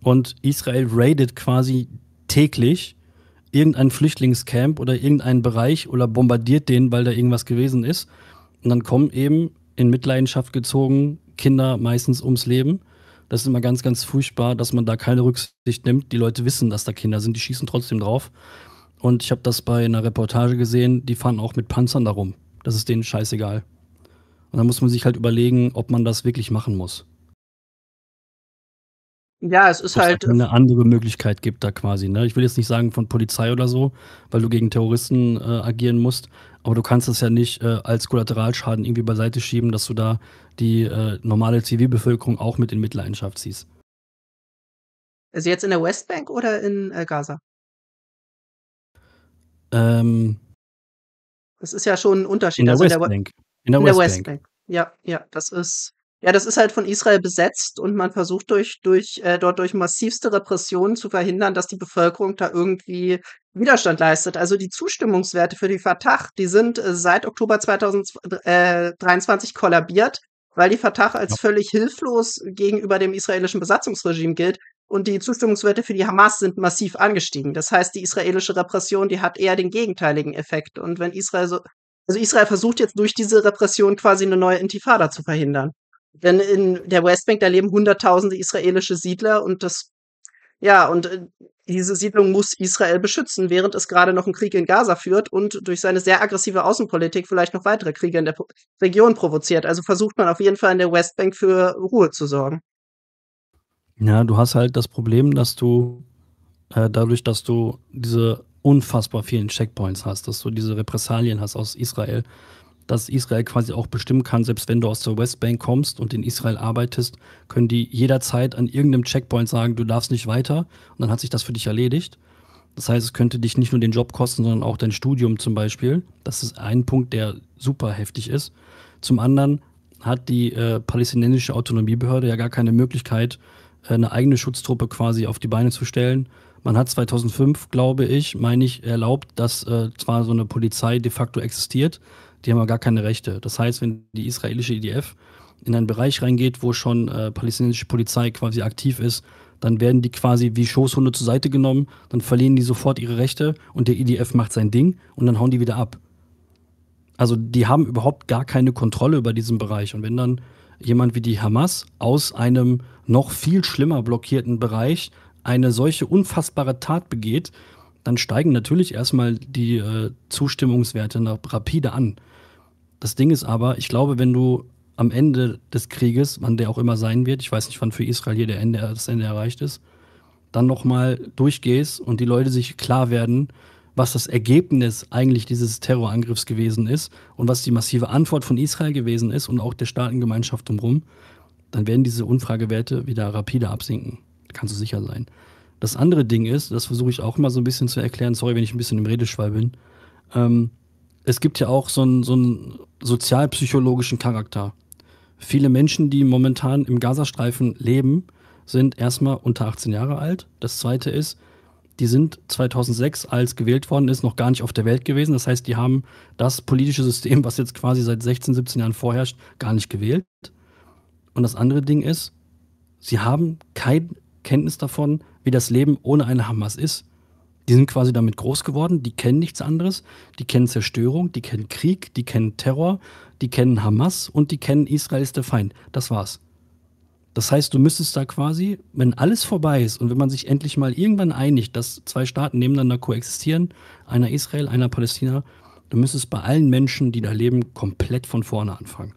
Und Israel raidet quasi täglich irgendein Flüchtlingscamp oder irgendeinen Bereich oder bombardiert den, weil da irgendwas gewesen ist. Und dann kommen eben in Mitleidenschaft gezogen Kinder meistens ums Leben. Das ist immer ganz, ganz furchtbar, dass man da keine Rücksicht nimmt. Die Leute wissen, dass da Kinder sind, die schießen trotzdem drauf. Und ich habe das bei einer Reportage gesehen, die fahren auch mit Panzern darum. Das ist denen scheißegal. Und da muss man sich halt überlegen, ob man das wirklich machen muss. Ja, es ist halt. eine äh, andere Möglichkeit gibt da quasi. Ne? Ich will jetzt nicht sagen von Polizei oder so, weil du gegen Terroristen äh, agieren musst, aber du kannst es ja nicht äh, als Kollateralschaden irgendwie beiseite schieben, dass du da die äh, normale Zivilbevölkerung auch mit in Mitleidenschaft ziehst. Also jetzt in der Westbank oder in äh, Gaza? Ähm, das ist ja schon ein Unterschied. In der also Westbank. In der, in der Westbank. Westbank. Ja, ja, das ist ja, das ist halt von Israel besetzt und man versucht durch, durch, äh, dort durch massivste Repressionen zu verhindern, dass die Bevölkerung da irgendwie Widerstand leistet. Also die Zustimmungswerte für die Fatah, die sind äh, seit Oktober 2023 äh, kollabiert, weil die Fatah als völlig hilflos gegenüber dem israelischen Besatzungsregime gilt. Und die Zustimmungswerte für die Hamas sind massiv angestiegen. Das heißt, die israelische Repression, die hat eher den gegenteiligen Effekt. Und wenn Israel so, also Israel versucht jetzt durch diese Repression quasi eine neue Intifada zu verhindern. Denn in der Westbank, da leben hunderttausende israelische Siedler und das, ja, und äh, diese Siedlung muss Israel beschützen, während es gerade noch einen Krieg in Gaza führt und durch seine sehr aggressive Außenpolitik vielleicht noch weitere Kriege in der Region provoziert. Also versucht man auf jeden Fall in der Westbank für Ruhe zu sorgen. Ja, du hast halt das Problem, dass du äh, dadurch, dass du diese unfassbar vielen Checkpoints hast, dass du diese Repressalien hast aus Israel, dass Israel quasi auch bestimmen kann, selbst wenn du aus der Westbank kommst und in Israel arbeitest, können die jederzeit an irgendeinem Checkpoint sagen, du darfst nicht weiter und dann hat sich das für dich erledigt. Das heißt, es könnte dich nicht nur den Job kosten, sondern auch dein Studium zum Beispiel. Das ist ein Punkt, der super heftig ist. Zum anderen hat die äh, palästinensische Autonomiebehörde ja gar keine Möglichkeit, äh, eine eigene Schutztruppe quasi auf die Beine zu stellen. Man hat 2005, glaube ich, meine ich, erlaubt, dass äh, zwar so eine Polizei de facto existiert, die haben ja gar keine Rechte. Das heißt, wenn die israelische IDF in einen Bereich reingeht, wo schon äh, palästinensische Polizei quasi aktiv ist, dann werden die quasi wie Schoßhunde zur Seite genommen, dann verlieren die sofort ihre Rechte und der IDF macht sein Ding und dann hauen die wieder ab. Also die haben überhaupt gar keine Kontrolle über diesen Bereich. Und wenn dann jemand wie die Hamas aus einem noch viel schlimmer blockierten Bereich eine solche unfassbare Tat begeht, dann steigen natürlich erstmal die äh, Zustimmungswerte rapide an. Das Ding ist aber, ich glaube, wenn du am Ende des Krieges, wann der auch immer sein wird, ich weiß nicht, wann für Israel hier der Ende, das Ende erreicht ist, dann nochmal durchgehst und die Leute sich klar werden, was das Ergebnis eigentlich dieses Terrorangriffs gewesen ist und was die massive Antwort von Israel gewesen ist und auch der Staatengemeinschaft drumherum, dann werden diese Unfragewerte wieder rapide absinken. kannst du sicher sein. Das andere Ding ist, das versuche ich auch immer so ein bisschen zu erklären, sorry, wenn ich ein bisschen im Redeschwall bin, ähm, es gibt ja auch so einen, so einen sozialpsychologischen Charakter. Viele Menschen, die momentan im Gazastreifen leben, sind erstmal unter 18 Jahre alt. Das zweite ist, die sind 2006, als gewählt worden ist, noch gar nicht auf der Welt gewesen. Das heißt, die haben das politische System, was jetzt quasi seit 16, 17 Jahren vorherrscht, gar nicht gewählt. Und das andere Ding ist, sie haben keine Kenntnis davon, wie das Leben ohne eine Hamas ist. Die sind quasi damit groß geworden, die kennen nichts anderes, die kennen Zerstörung, die kennen Krieg, die kennen Terror, die kennen Hamas und die kennen Israel ist der Feind. Das war's. Das heißt, du müsstest da quasi, wenn alles vorbei ist und wenn man sich endlich mal irgendwann einigt, dass zwei Staaten nebeneinander koexistieren, einer Israel, einer Palästina, du müsstest bei allen Menschen, die da leben, komplett von vorne anfangen.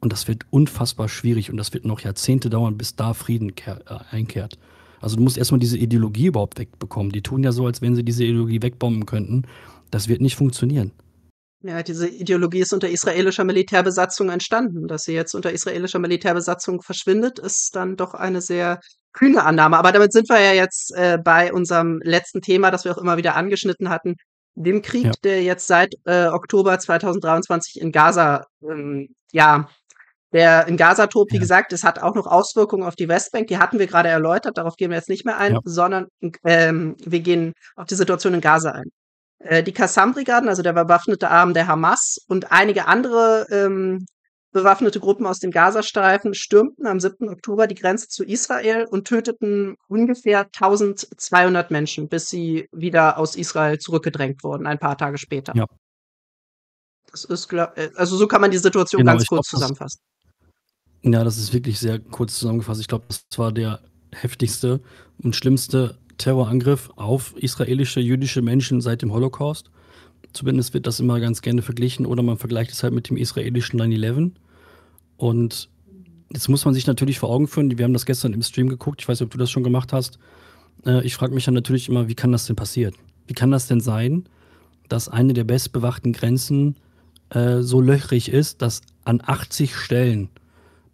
Und das wird unfassbar schwierig und das wird noch Jahrzehnte dauern, bis da Frieden äh, einkehrt. Also du musst erstmal diese Ideologie überhaupt wegbekommen. Die tun ja so, als wenn sie diese Ideologie wegbomben könnten. Das wird nicht funktionieren. Ja, diese Ideologie ist unter israelischer Militärbesatzung entstanden. Dass sie jetzt unter israelischer Militärbesatzung verschwindet, ist dann doch eine sehr kühne Annahme. Aber damit sind wir ja jetzt äh, bei unserem letzten Thema, das wir auch immer wieder angeschnitten hatten, dem Krieg, ja. der jetzt seit äh, Oktober 2023 in Gaza ähm, ja der in Gaza-Tod, wie ja. gesagt, es hat auch noch Auswirkungen auf die Westbank, die hatten wir gerade erläutert, darauf gehen wir jetzt nicht mehr ein, ja. sondern ähm, wir gehen auf die Situation in Gaza ein. Äh, die kassam brigaden also der bewaffnete Arm der Hamas und einige andere ähm, bewaffnete Gruppen aus dem Gazastreifen stürmten am 7. Oktober die Grenze zu Israel und töteten ungefähr 1200 Menschen, bis sie wieder aus Israel zurückgedrängt wurden, ein paar Tage später. Ja. Das ist, äh, also so kann man die Situation genau, ganz kurz glaub, zusammenfassen. Ja, das ist wirklich sehr kurz zusammengefasst. Ich glaube, das war der heftigste und schlimmste Terrorangriff auf israelische jüdische Menschen seit dem Holocaust. Zumindest wird das immer ganz gerne verglichen oder man vergleicht es halt mit dem israelischen 9-11. Und jetzt muss man sich natürlich vor Augen führen, wir haben das gestern im Stream geguckt, ich weiß nicht, ob du das schon gemacht hast. Äh, ich frage mich dann natürlich immer, wie kann das denn passieren? Wie kann das denn sein, dass eine der bestbewachten Grenzen äh, so löchrig ist, dass an 80 Stellen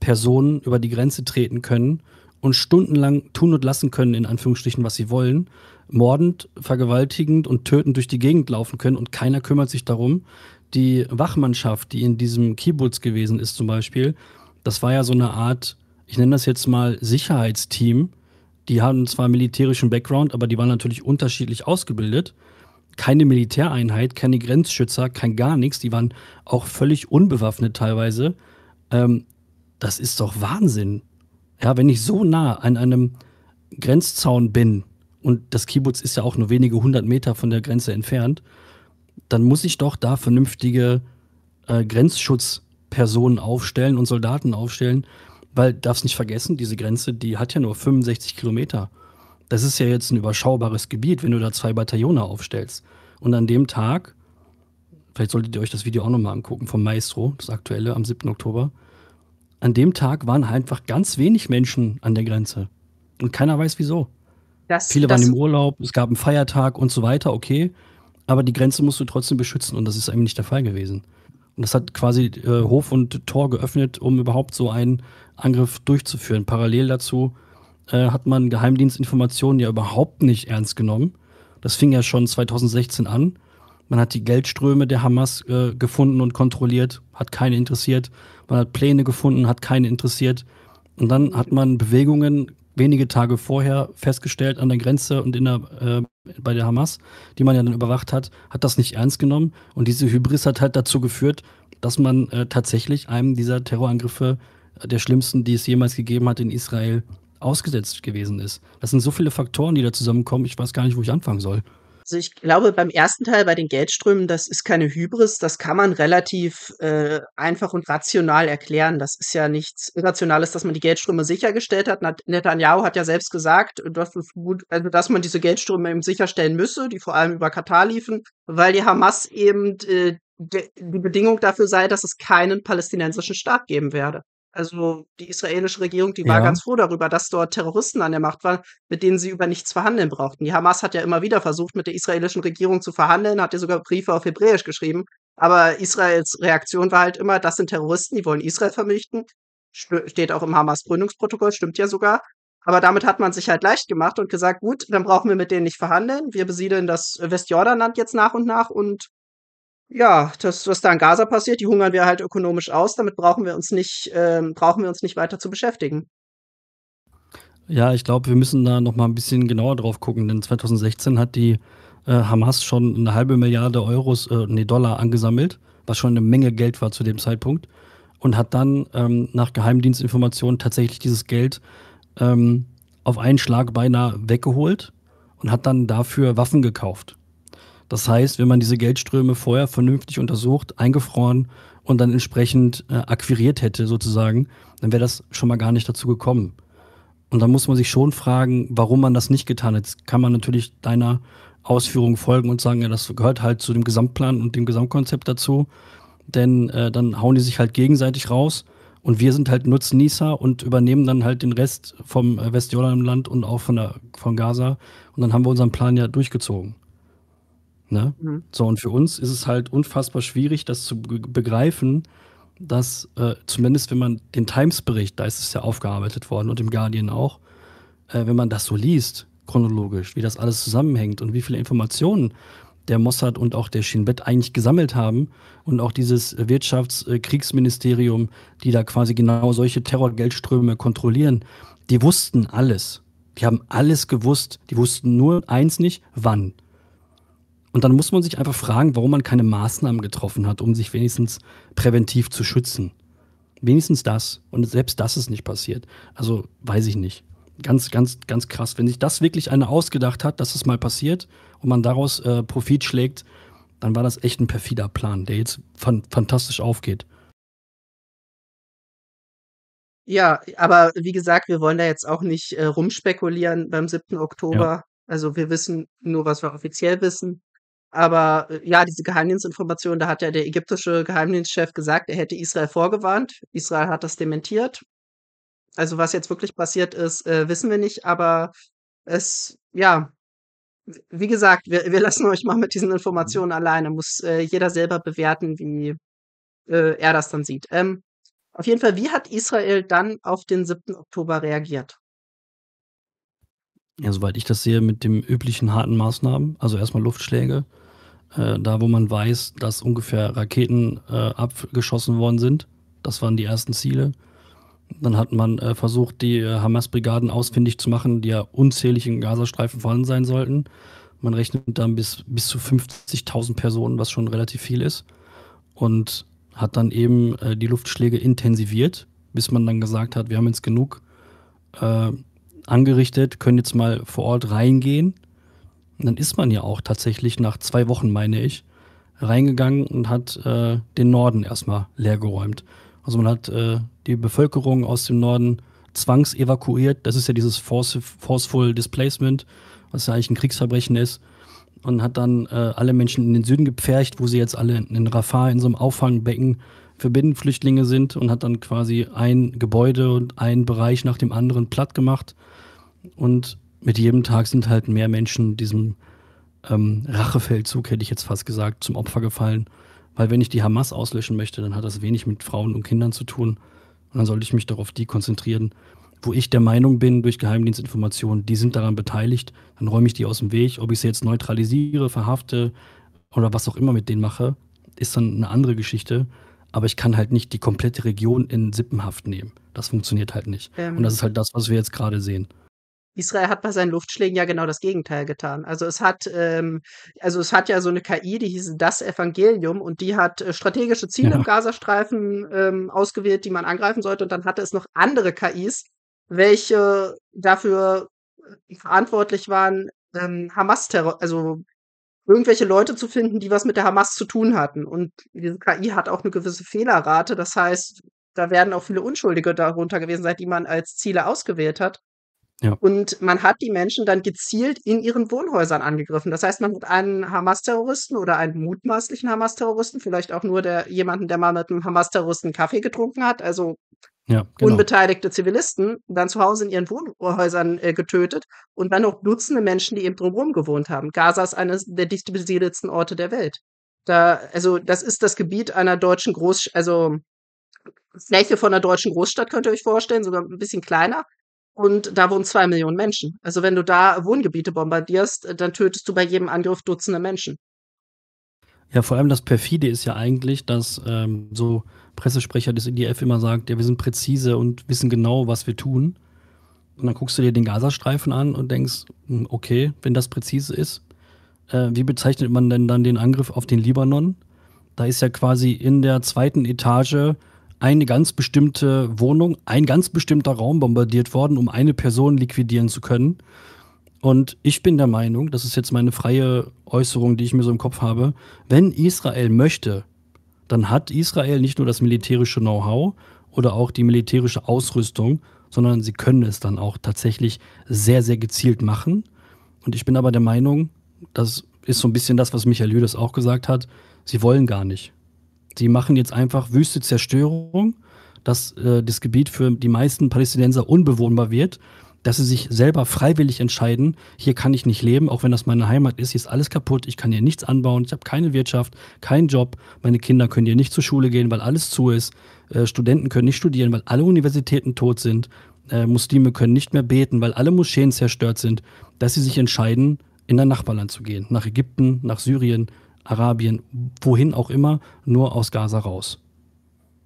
Personen über die Grenze treten können und stundenlang tun und lassen können, in Anführungsstrichen, was sie wollen, mordend, vergewaltigend und tötend durch die Gegend laufen können und keiner kümmert sich darum. Die Wachmannschaft, die in diesem Kibbutz gewesen ist zum Beispiel, das war ja so eine Art, ich nenne das jetzt mal Sicherheitsteam. Die haben zwar militärischen Background, aber die waren natürlich unterschiedlich ausgebildet. Keine Militäreinheit, keine Grenzschützer, kein gar nichts. Die waren auch völlig unbewaffnet teilweise. Ähm, das ist doch Wahnsinn. Ja, wenn ich so nah an einem Grenzzaun bin und das Kibbutz ist ja auch nur wenige hundert Meter von der Grenze entfernt, dann muss ich doch da vernünftige äh, Grenzschutzpersonen aufstellen und Soldaten aufstellen, weil darfst nicht vergessen, diese Grenze, die hat ja nur 65 Kilometer. Das ist ja jetzt ein überschaubares Gebiet, wenn du da zwei Bataillone aufstellst. Und an dem Tag, vielleicht solltet ihr euch das Video auch nochmal angucken vom Maestro, das aktuelle am 7. Oktober, an dem Tag waren einfach ganz wenig Menschen an der Grenze. Und keiner weiß wieso. Das, Viele das, waren im Urlaub, es gab einen Feiertag und so weiter, okay. Aber die Grenze musst du trotzdem beschützen und das ist eben nicht der Fall gewesen. Und das hat quasi äh, Hof und Tor geöffnet, um überhaupt so einen Angriff durchzuführen. Parallel dazu äh, hat man Geheimdienstinformationen ja überhaupt nicht ernst genommen. Das fing ja schon 2016 an, man hat die Geldströme der Hamas äh, gefunden und kontrolliert, hat keine interessiert. Man hat Pläne gefunden, hat keine interessiert. Und dann hat man Bewegungen wenige Tage vorher festgestellt an der Grenze und in der, äh, bei der Hamas, die man ja dann überwacht hat, hat das nicht ernst genommen. Und diese Hybris hat halt dazu geführt, dass man äh, tatsächlich einem dieser Terrorangriffe, äh, der schlimmsten, die es jemals gegeben hat in Israel, ausgesetzt gewesen ist. Das sind so viele Faktoren, die da zusammenkommen, ich weiß gar nicht, wo ich anfangen soll. Also ich glaube, beim ersten Teil bei den Geldströmen, das ist keine Hybris, das kann man relativ äh, einfach und rational erklären. Das ist ja nichts Irrationales, dass man die Geldströme sichergestellt hat. Netanyahu hat ja selbst gesagt, äh, dass, es gut, also dass man diese Geldströme eben sicherstellen müsse, die vor allem über Katar liefen, weil die Hamas eben äh, die Bedingung dafür sei, dass es keinen palästinensischen Staat geben werde. Also die israelische Regierung, die war ja. ganz froh darüber, dass dort Terroristen an der Macht waren, mit denen sie über nichts verhandeln brauchten. Die Hamas hat ja immer wieder versucht, mit der israelischen Regierung zu verhandeln, hat ja sogar Briefe auf Hebräisch geschrieben. Aber Israels Reaktion war halt immer, das sind Terroristen, die wollen Israel vernichten. Steht auch im Hamas-Gründungsprotokoll, stimmt ja sogar. Aber damit hat man sich halt leicht gemacht und gesagt, gut, dann brauchen wir mit denen nicht verhandeln. Wir besiedeln das Westjordanland jetzt nach und nach und ja, das, was da in Gaza passiert, die hungern wir halt ökonomisch aus, damit brauchen wir uns nicht, äh, brauchen wir uns nicht weiter zu beschäftigen. Ja, ich glaube, wir müssen da nochmal ein bisschen genauer drauf gucken, denn 2016 hat die äh, Hamas schon eine halbe Milliarde Euros, äh, nee, Dollar angesammelt, was schon eine Menge Geld war zu dem Zeitpunkt, und hat dann ähm, nach Geheimdienstinformationen tatsächlich dieses Geld ähm, auf einen Schlag beinahe weggeholt und hat dann dafür Waffen gekauft. Das heißt, wenn man diese Geldströme vorher vernünftig untersucht, eingefroren und dann entsprechend äh, akquiriert hätte sozusagen, dann wäre das schon mal gar nicht dazu gekommen. Und dann muss man sich schon fragen, warum man das nicht getan hat. Jetzt kann man natürlich deiner Ausführung folgen und sagen, ja, das gehört halt zu dem Gesamtplan und dem Gesamtkonzept dazu. Denn äh, dann hauen die sich halt gegenseitig raus und wir sind halt Nutznießer und übernehmen dann halt den Rest vom äh, Westjordanland und auch von, der, von Gaza. Und dann haben wir unseren Plan ja durchgezogen. Ne? Mhm. So, und für uns ist es halt unfassbar schwierig, das zu begreifen, dass äh, zumindest wenn man den Times-Bericht, da ist es ja aufgearbeitet worden und im Guardian auch, äh, wenn man das so liest, chronologisch, wie das alles zusammenhängt und wie viele Informationen der Mossad und auch der Shinbet eigentlich gesammelt haben und auch dieses Wirtschaftskriegsministerium, die da quasi genau solche Terrorgeldströme kontrollieren, die wussten alles. Die haben alles gewusst. Die wussten nur eins nicht, wann. Und dann muss man sich einfach fragen, warum man keine Maßnahmen getroffen hat, um sich wenigstens präventiv zu schützen. Wenigstens das. Und selbst das ist nicht passiert. Also weiß ich nicht. Ganz, ganz, ganz krass. Wenn sich das wirklich einer ausgedacht hat, dass es mal passiert und man daraus äh, Profit schlägt, dann war das echt ein perfider Plan, der jetzt fan fantastisch aufgeht. Ja, aber wie gesagt, wir wollen da jetzt auch nicht äh, rumspekulieren beim 7. Oktober. Ja. Also wir wissen nur, was wir offiziell wissen. Aber äh, ja, diese Geheimdienstinformation, da hat ja der ägyptische Geheimdienstchef gesagt, er hätte Israel vorgewarnt. Israel hat das dementiert. Also was jetzt wirklich passiert ist, äh, wissen wir nicht, aber es, ja, wie gesagt, wir, wir lassen euch mal mit diesen Informationen mhm. alleine. Muss äh, jeder selber bewerten, wie äh, er das dann sieht. Ähm, auf jeden Fall, wie hat Israel dann auf den 7. Oktober reagiert? ja, soweit ich das sehe, mit den üblichen harten Maßnahmen, also erstmal Luftschläge, äh, da wo man weiß, dass ungefähr Raketen äh, abgeschossen worden sind, das waren die ersten Ziele. Dann hat man äh, versucht, die äh, Hamas-Brigaden ausfindig zu machen, die ja unzählig im Gazastreifen vorhanden sein sollten. Man rechnet dann bis, bis zu 50.000 Personen, was schon relativ viel ist. Und hat dann eben äh, die Luftschläge intensiviert, bis man dann gesagt hat, wir haben jetzt genug äh, angerichtet, können jetzt mal vor Ort reingehen. Und dann ist man ja auch tatsächlich nach zwei Wochen, meine ich, reingegangen und hat äh, den Norden erstmal leergeräumt. Also man hat äh, die Bevölkerung aus dem Norden zwangsevakuiert. Das ist ja dieses Force, Forceful Displacement, was ja eigentlich ein Kriegsverbrechen ist. Und hat dann äh, alle Menschen in den Süden gepfercht, wo sie jetzt alle in Rafah in so einem Auffangbecken für Binnenflüchtlinge sind und hat dann quasi ein Gebäude und einen Bereich nach dem anderen platt gemacht und mit jedem Tag sind halt mehr Menschen diesem ähm, Rachefeldzug, hätte ich jetzt fast gesagt, zum Opfer gefallen. Weil wenn ich die Hamas auslöschen möchte, dann hat das wenig mit Frauen und Kindern zu tun. Und dann sollte ich mich darauf die konzentrieren, wo ich der Meinung bin, durch Geheimdienstinformationen, die sind daran beteiligt, dann räume ich die aus dem Weg. Ob ich sie jetzt neutralisiere, verhafte oder was auch immer mit denen mache, ist dann eine andere Geschichte. Aber ich kann halt nicht die komplette Region in Sippenhaft nehmen. Das funktioniert halt nicht. Ähm. Und das ist halt das, was wir jetzt gerade sehen. Israel hat bei seinen Luftschlägen ja genau das Gegenteil getan. Also es hat, ähm, also es hat ja so eine KI, die hieß das Evangelium und die hat äh, strategische Ziele ja. im Gazastreifen ähm, ausgewählt, die man angreifen sollte. Und dann hatte es noch andere KIs, welche dafür äh, verantwortlich waren, ähm, Hamas-Terror, also irgendwelche Leute zu finden, die was mit der Hamas zu tun hatten. Und diese KI hat auch eine gewisse Fehlerrate. Das heißt, da werden auch viele Unschuldige darunter gewesen sein, die man als Ziele ausgewählt hat. Ja. Und man hat die Menschen dann gezielt in ihren Wohnhäusern angegriffen. Das heißt, man hat einen Hamas-Terroristen oder einen mutmaßlichen Hamas-Terroristen, vielleicht auch nur der, jemanden, der mal mit einem Hamas-Terroristen Kaffee getrunken hat, also ja, genau. unbeteiligte Zivilisten, dann zu Hause in ihren Wohnhäusern äh, getötet und dann noch Dutzende Menschen, die eben drumherum gewohnt haben. Gaza ist eines der dicht besiedelten Orte der Welt. Da, also, das ist das Gebiet einer deutschen Großstadt, also Fläche von einer deutschen Großstadt, könnt ihr euch vorstellen, sogar ein bisschen kleiner. Und da wohnen zwei Millionen Menschen. Also wenn du da Wohngebiete bombardierst, äh, dann tötest du bei jedem Angriff Dutzende Menschen. Ja, vor allem das Perfide ist ja eigentlich, dass ähm, so Pressesprecher des IDF immer sagt, ja, wir sind präzise und wissen genau, was wir tun. Und dann guckst du dir den Gazastreifen an und denkst, hm, okay, wenn das präzise ist, äh, wie bezeichnet man denn dann den Angriff auf den Libanon? Da ist ja quasi in der zweiten Etage eine ganz bestimmte Wohnung, ein ganz bestimmter Raum bombardiert worden, um eine Person liquidieren zu können. Und ich bin der Meinung, das ist jetzt meine freie Äußerung, die ich mir so im Kopf habe, wenn Israel möchte, dann hat Israel nicht nur das militärische Know-how oder auch die militärische Ausrüstung, sondern sie können es dann auch tatsächlich sehr, sehr gezielt machen. Und ich bin aber der Meinung, das ist so ein bisschen das, was Michael Lüdes auch gesagt hat, sie wollen gar nicht. Die machen jetzt einfach wüste Zerstörung, dass äh, das Gebiet für die meisten Palästinenser unbewohnbar wird, dass sie sich selber freiwillig entscheiden, hier kann ich nicht leben, auch wenn das meine Heimat ist, hier ist alles kaputt, ich kann hier nichts anbauen, ich habe keine Wirtschaft, keinen Job, meine Kinder können hier nicht zur Schule gehen, weil alles zu ist, äh, Studenten können nicht studieren, weil alle Universitäten tot sind, äh, Muslime können nicht mehr beten, weil alle Moscheen zerstört sind, dass sie sich entscheiden, in ein Nachbarland zu gehen, nach Ägypten, nach Syrien, Arabien, wohin auch immer, nur aus Gaza raus.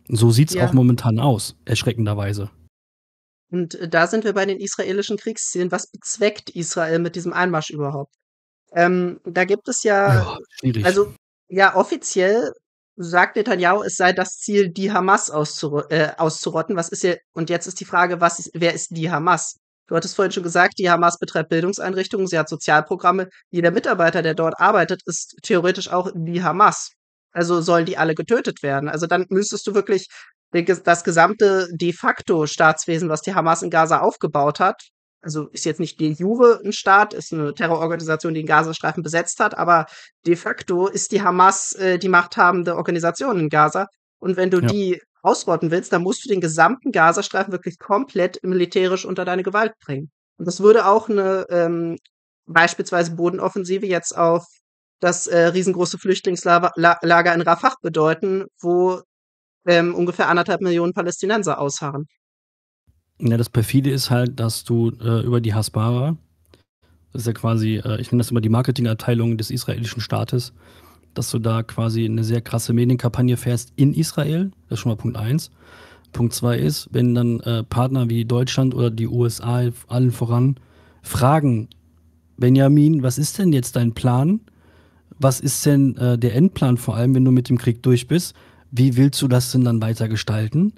So sieht es ja. auch momentan aus, erschreckenderweise. Und äh, da sind wir bei den israelischen Kriegszielen. Was bezweckt Israel mit diesem Einmarsch überhaupt? Ähm, da gibt es ja, oh, also ja, offiziell sagt Netanyahu, es sei das Ziel, die Hamas auszur äh, auszurotten. Was ist ja, und jetzt ist die Frage, was ist, wer ist die Hamas? Du hattest vorhin schon gesagt, die Hamas betreibt Bildungseinrichtungen, sie hat Sozialprogramme. Jeder Mitarbeiter, der dort arbeitet, ist theoretisch auch die Hamas. Also sollen die alle getötet werden. Also dann müsstest du wirklich das gesamte de facto Staatswesen, was die Hamas in Gaza aufgebaut hat, also ist jetzt nicht die jure ein Staat, ist eine Terrororganisation, die den Gazastreifen besetzt hat, aber de facto ist die Hamas äh, die machthabende Organisation in Gaza. Und wenn du ja. die ausrotten willst, dann musst du den gesamten Gazastreifen wirklich komplett militärisch unter deine Gewalt bringen. Und das würde auch eine ähm, beispielsweise Bodenoffensive jetzt auf das äh, riesengroße Flüchtlingslager in Rafah bedeuten, wo ähm, ungefähr anderthalb Millionen Palästinenser ausharren. Ja, das perfide ist halt, dass du äh, über die Hasbara, das ist ja quasi, äh, ich nenne das immer die Marketingabteilung des israelischen Staates, dass du da quasi eine sehr krasse Medienkampagne fährst in Israel. Das ist schon mal Punkt 1. Punkt 2 ist, wenn dann äh, Partner wie Deutschland oder die USA allen voran fragen, Benjamin, was ist denn jetzt dein Plan? Was ist denn äh, der Endplan vor allem, wenn du mit dem Krieg durch bist? Wie willst du das denn dann weiter gestalten?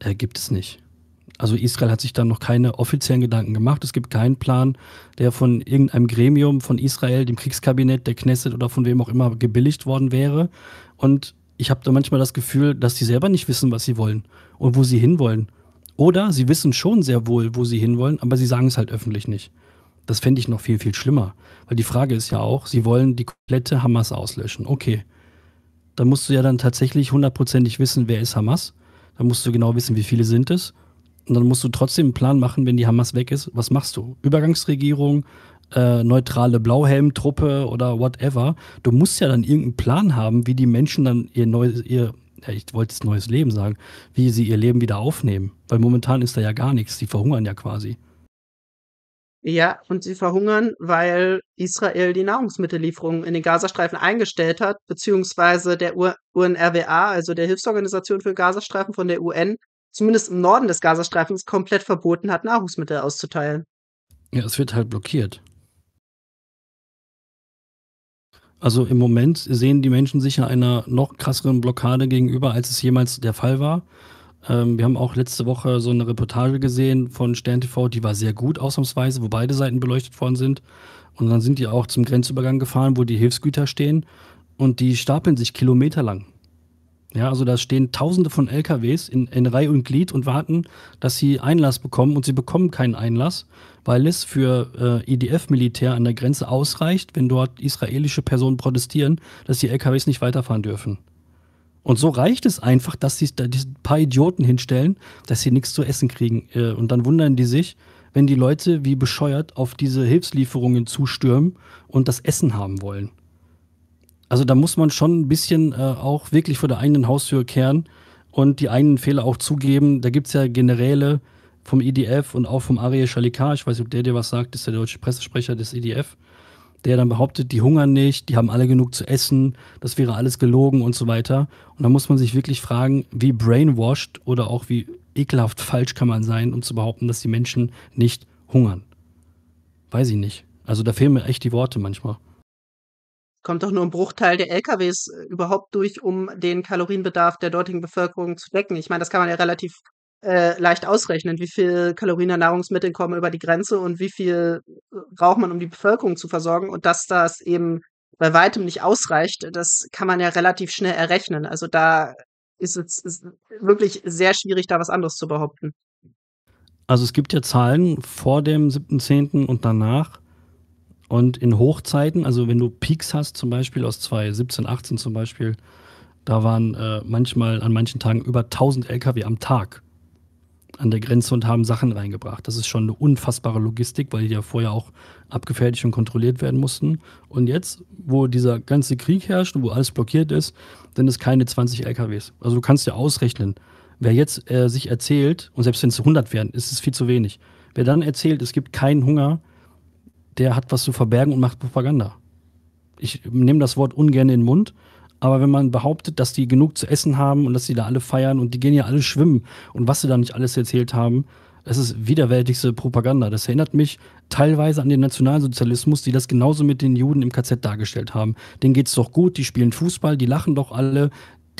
Äh, gibt es nicht also Israel hat sich da noch keine offiziellen Gedanken gemacht. Es gibt keinen Plan, der von irgendeinem Gremium von Israel, dem Kriegskabinett, der Knesset oder von wem auch immer gebilligt worden wäre. Und ich habe da manchmal das Gefühl, dass sie selber nicht wissen, was sie wollen und wo sie hinwollen. Oder sie wissen schon sehr wohl, wo sie hinwollen, aber sie sagen es halt öffentlich nicht. Das fände ich noch viel, viel schlimmer. Weil die Frage ist ja auch, sie wollen die komplette Hamas auslöschen. Okay. Dann musst du ja dann tatsächlich hundertprozentig wissen, wer ist Hamas. Dann musst du genau wissen, wie viele sind es und dann musst du trotzdem einen Plan machen, wenn die Hamas weg ist. Was machst du? Übergangsregierung, äh, neutrale Blauhelm-Truppe oder whatever. Du musst ja dann irgendeinen Plan haben, wie die Menschen dann ihr neues, ihr, ja, ich wollte jetzt neues Leben sagen, wie sie ihr Leben wieder aufnehmen. Weil momentan ist da ja gar nichts. Die verhungern ja quasi. Ja, und sie verhungern, weil Israel die Nahrungsmittellieferungen in den Gazastreifen eingestellt hat, beziehungsweise der UNRWA, also der Hilfsorganisation für den Gazastreifen von der UN, zumindest im Norden des Gazastreifens, komplett verboten hat, Nahrungsmittel auszuteilen. Ja, es wird halt blockiert. Also im Moment sehen die Menschen sicher einer noch krasseren Blockade gegenüber, als es jemals der Fall war. Ähm, wir haben auch letzte Woche so eine Reportage gesehen von Stern TV, die war sehr gut ausnahmsweise, wo beide Seiten beleuchtet worden sind. Und dann sind die auch zum Grenzübergang gefahren, wo die Hilfsgüter stehen und die stapeln sich kilometerlang. Ja, also da stehen tausende von LKWs in, in Reihe und Glied und warten, dass sie Einlass bekommen und sie bekommen keinen Einlass, weil es für äh, IDF-Militär e an der Grenze ausreicht, wenn dort israelische Personen protestieren, dass die LKWs nicht weiterfahren dürfen. Und so reicht es einfach, dass sie da ein paar Idioten hinstellen, dass sie nichts zu essen kriegen. Äh, und dann wundern die sich, wenn die Leute wie bescheuert auf diese Hilfslieferungen zustürmen und das Essen haben wollen. Also da muss man schon ein bisschen äh, auch wirklich vor der eigenen Haustür kehren und die eigenen Fehler auch zugeben. Da gibt es ja Generäle vom IDF e und auch vom Ariel Schalikar, ich weiß nicht, ob der dir was sagt, ist der deutsche Pressesprecher des IDF, e der dann behauptet, die hungern nicht, die haben alle genug zu essen, das wäre alles gelogen und so weiter. Und da muss man sich wirklich fragen, wie brainwashed oder auch wie ekelhaft falsch kann man sein, um zu behaupten, dass die Menschen nicht hungern. Weiß ich nicht. Also da fehlen mir echt die Worte manchmal kommt doch nur ein Bruchteil der LKWs äh, überhaupt durch, um den Kalorienbedarf der dortigen Bevölkerung zu decken. Ich meine, das kann man ja relativ äh, leicht ausrechnen, wie viel Kalorien der Nahrungsmittel kommen über die Grenze und wie viel braucht äh, man, um die Bevölkerung zu versorgen. Und dass das eben bei weitem nicht ausreicht, das kann man ja relativ schnell errechnen. Also da ist es ist wirklich sehr schwierig, da was anderes zu behaupten. Also es gibt ja Zahlen vor dem 7.10. und danach und in Hochzeiten, also wenn du Peaks hast, zum Beispiel aus 2017, 18 zum Beispiel, da waren äh, manchmal an manchen Tagen über 1000 LKW am Tag an der Grenze und haben Sachen reingebracht. Das ist schon eine unfassbare Logistik, weil die ja vorher auch abgefertigt und kontrolliert werden mussten. Und jetzt, wo dieser ganze Krieg herrscht, und wo alles blockiert ist, sind es keine 20 LKWs. Also du kannst ja ausrechnen, wer jetzt äh, sich erzählt, und selbst wenn es 100 wären, ist es viel zu wenig. Wer dann erzählt, es gibt keinen Hunger, der hat was zu verbergen und macht Propaganda. Ich nehme das Wort ungern in den Mund, aber wenn man behauptet, dass die genug zu essen haben und dass die da alle feiern und die gehen ja alle schwimmen und was sie da nicht alles erzählt haben, das ist widerwärtigste Propaganda. Das erinnert mich teilweise an den Nationalsozialismus, die das genauso mit den Juden im KZ dargestellt haben. Denen geht es doch gut, die spielen Fußball, die lachen doch alle,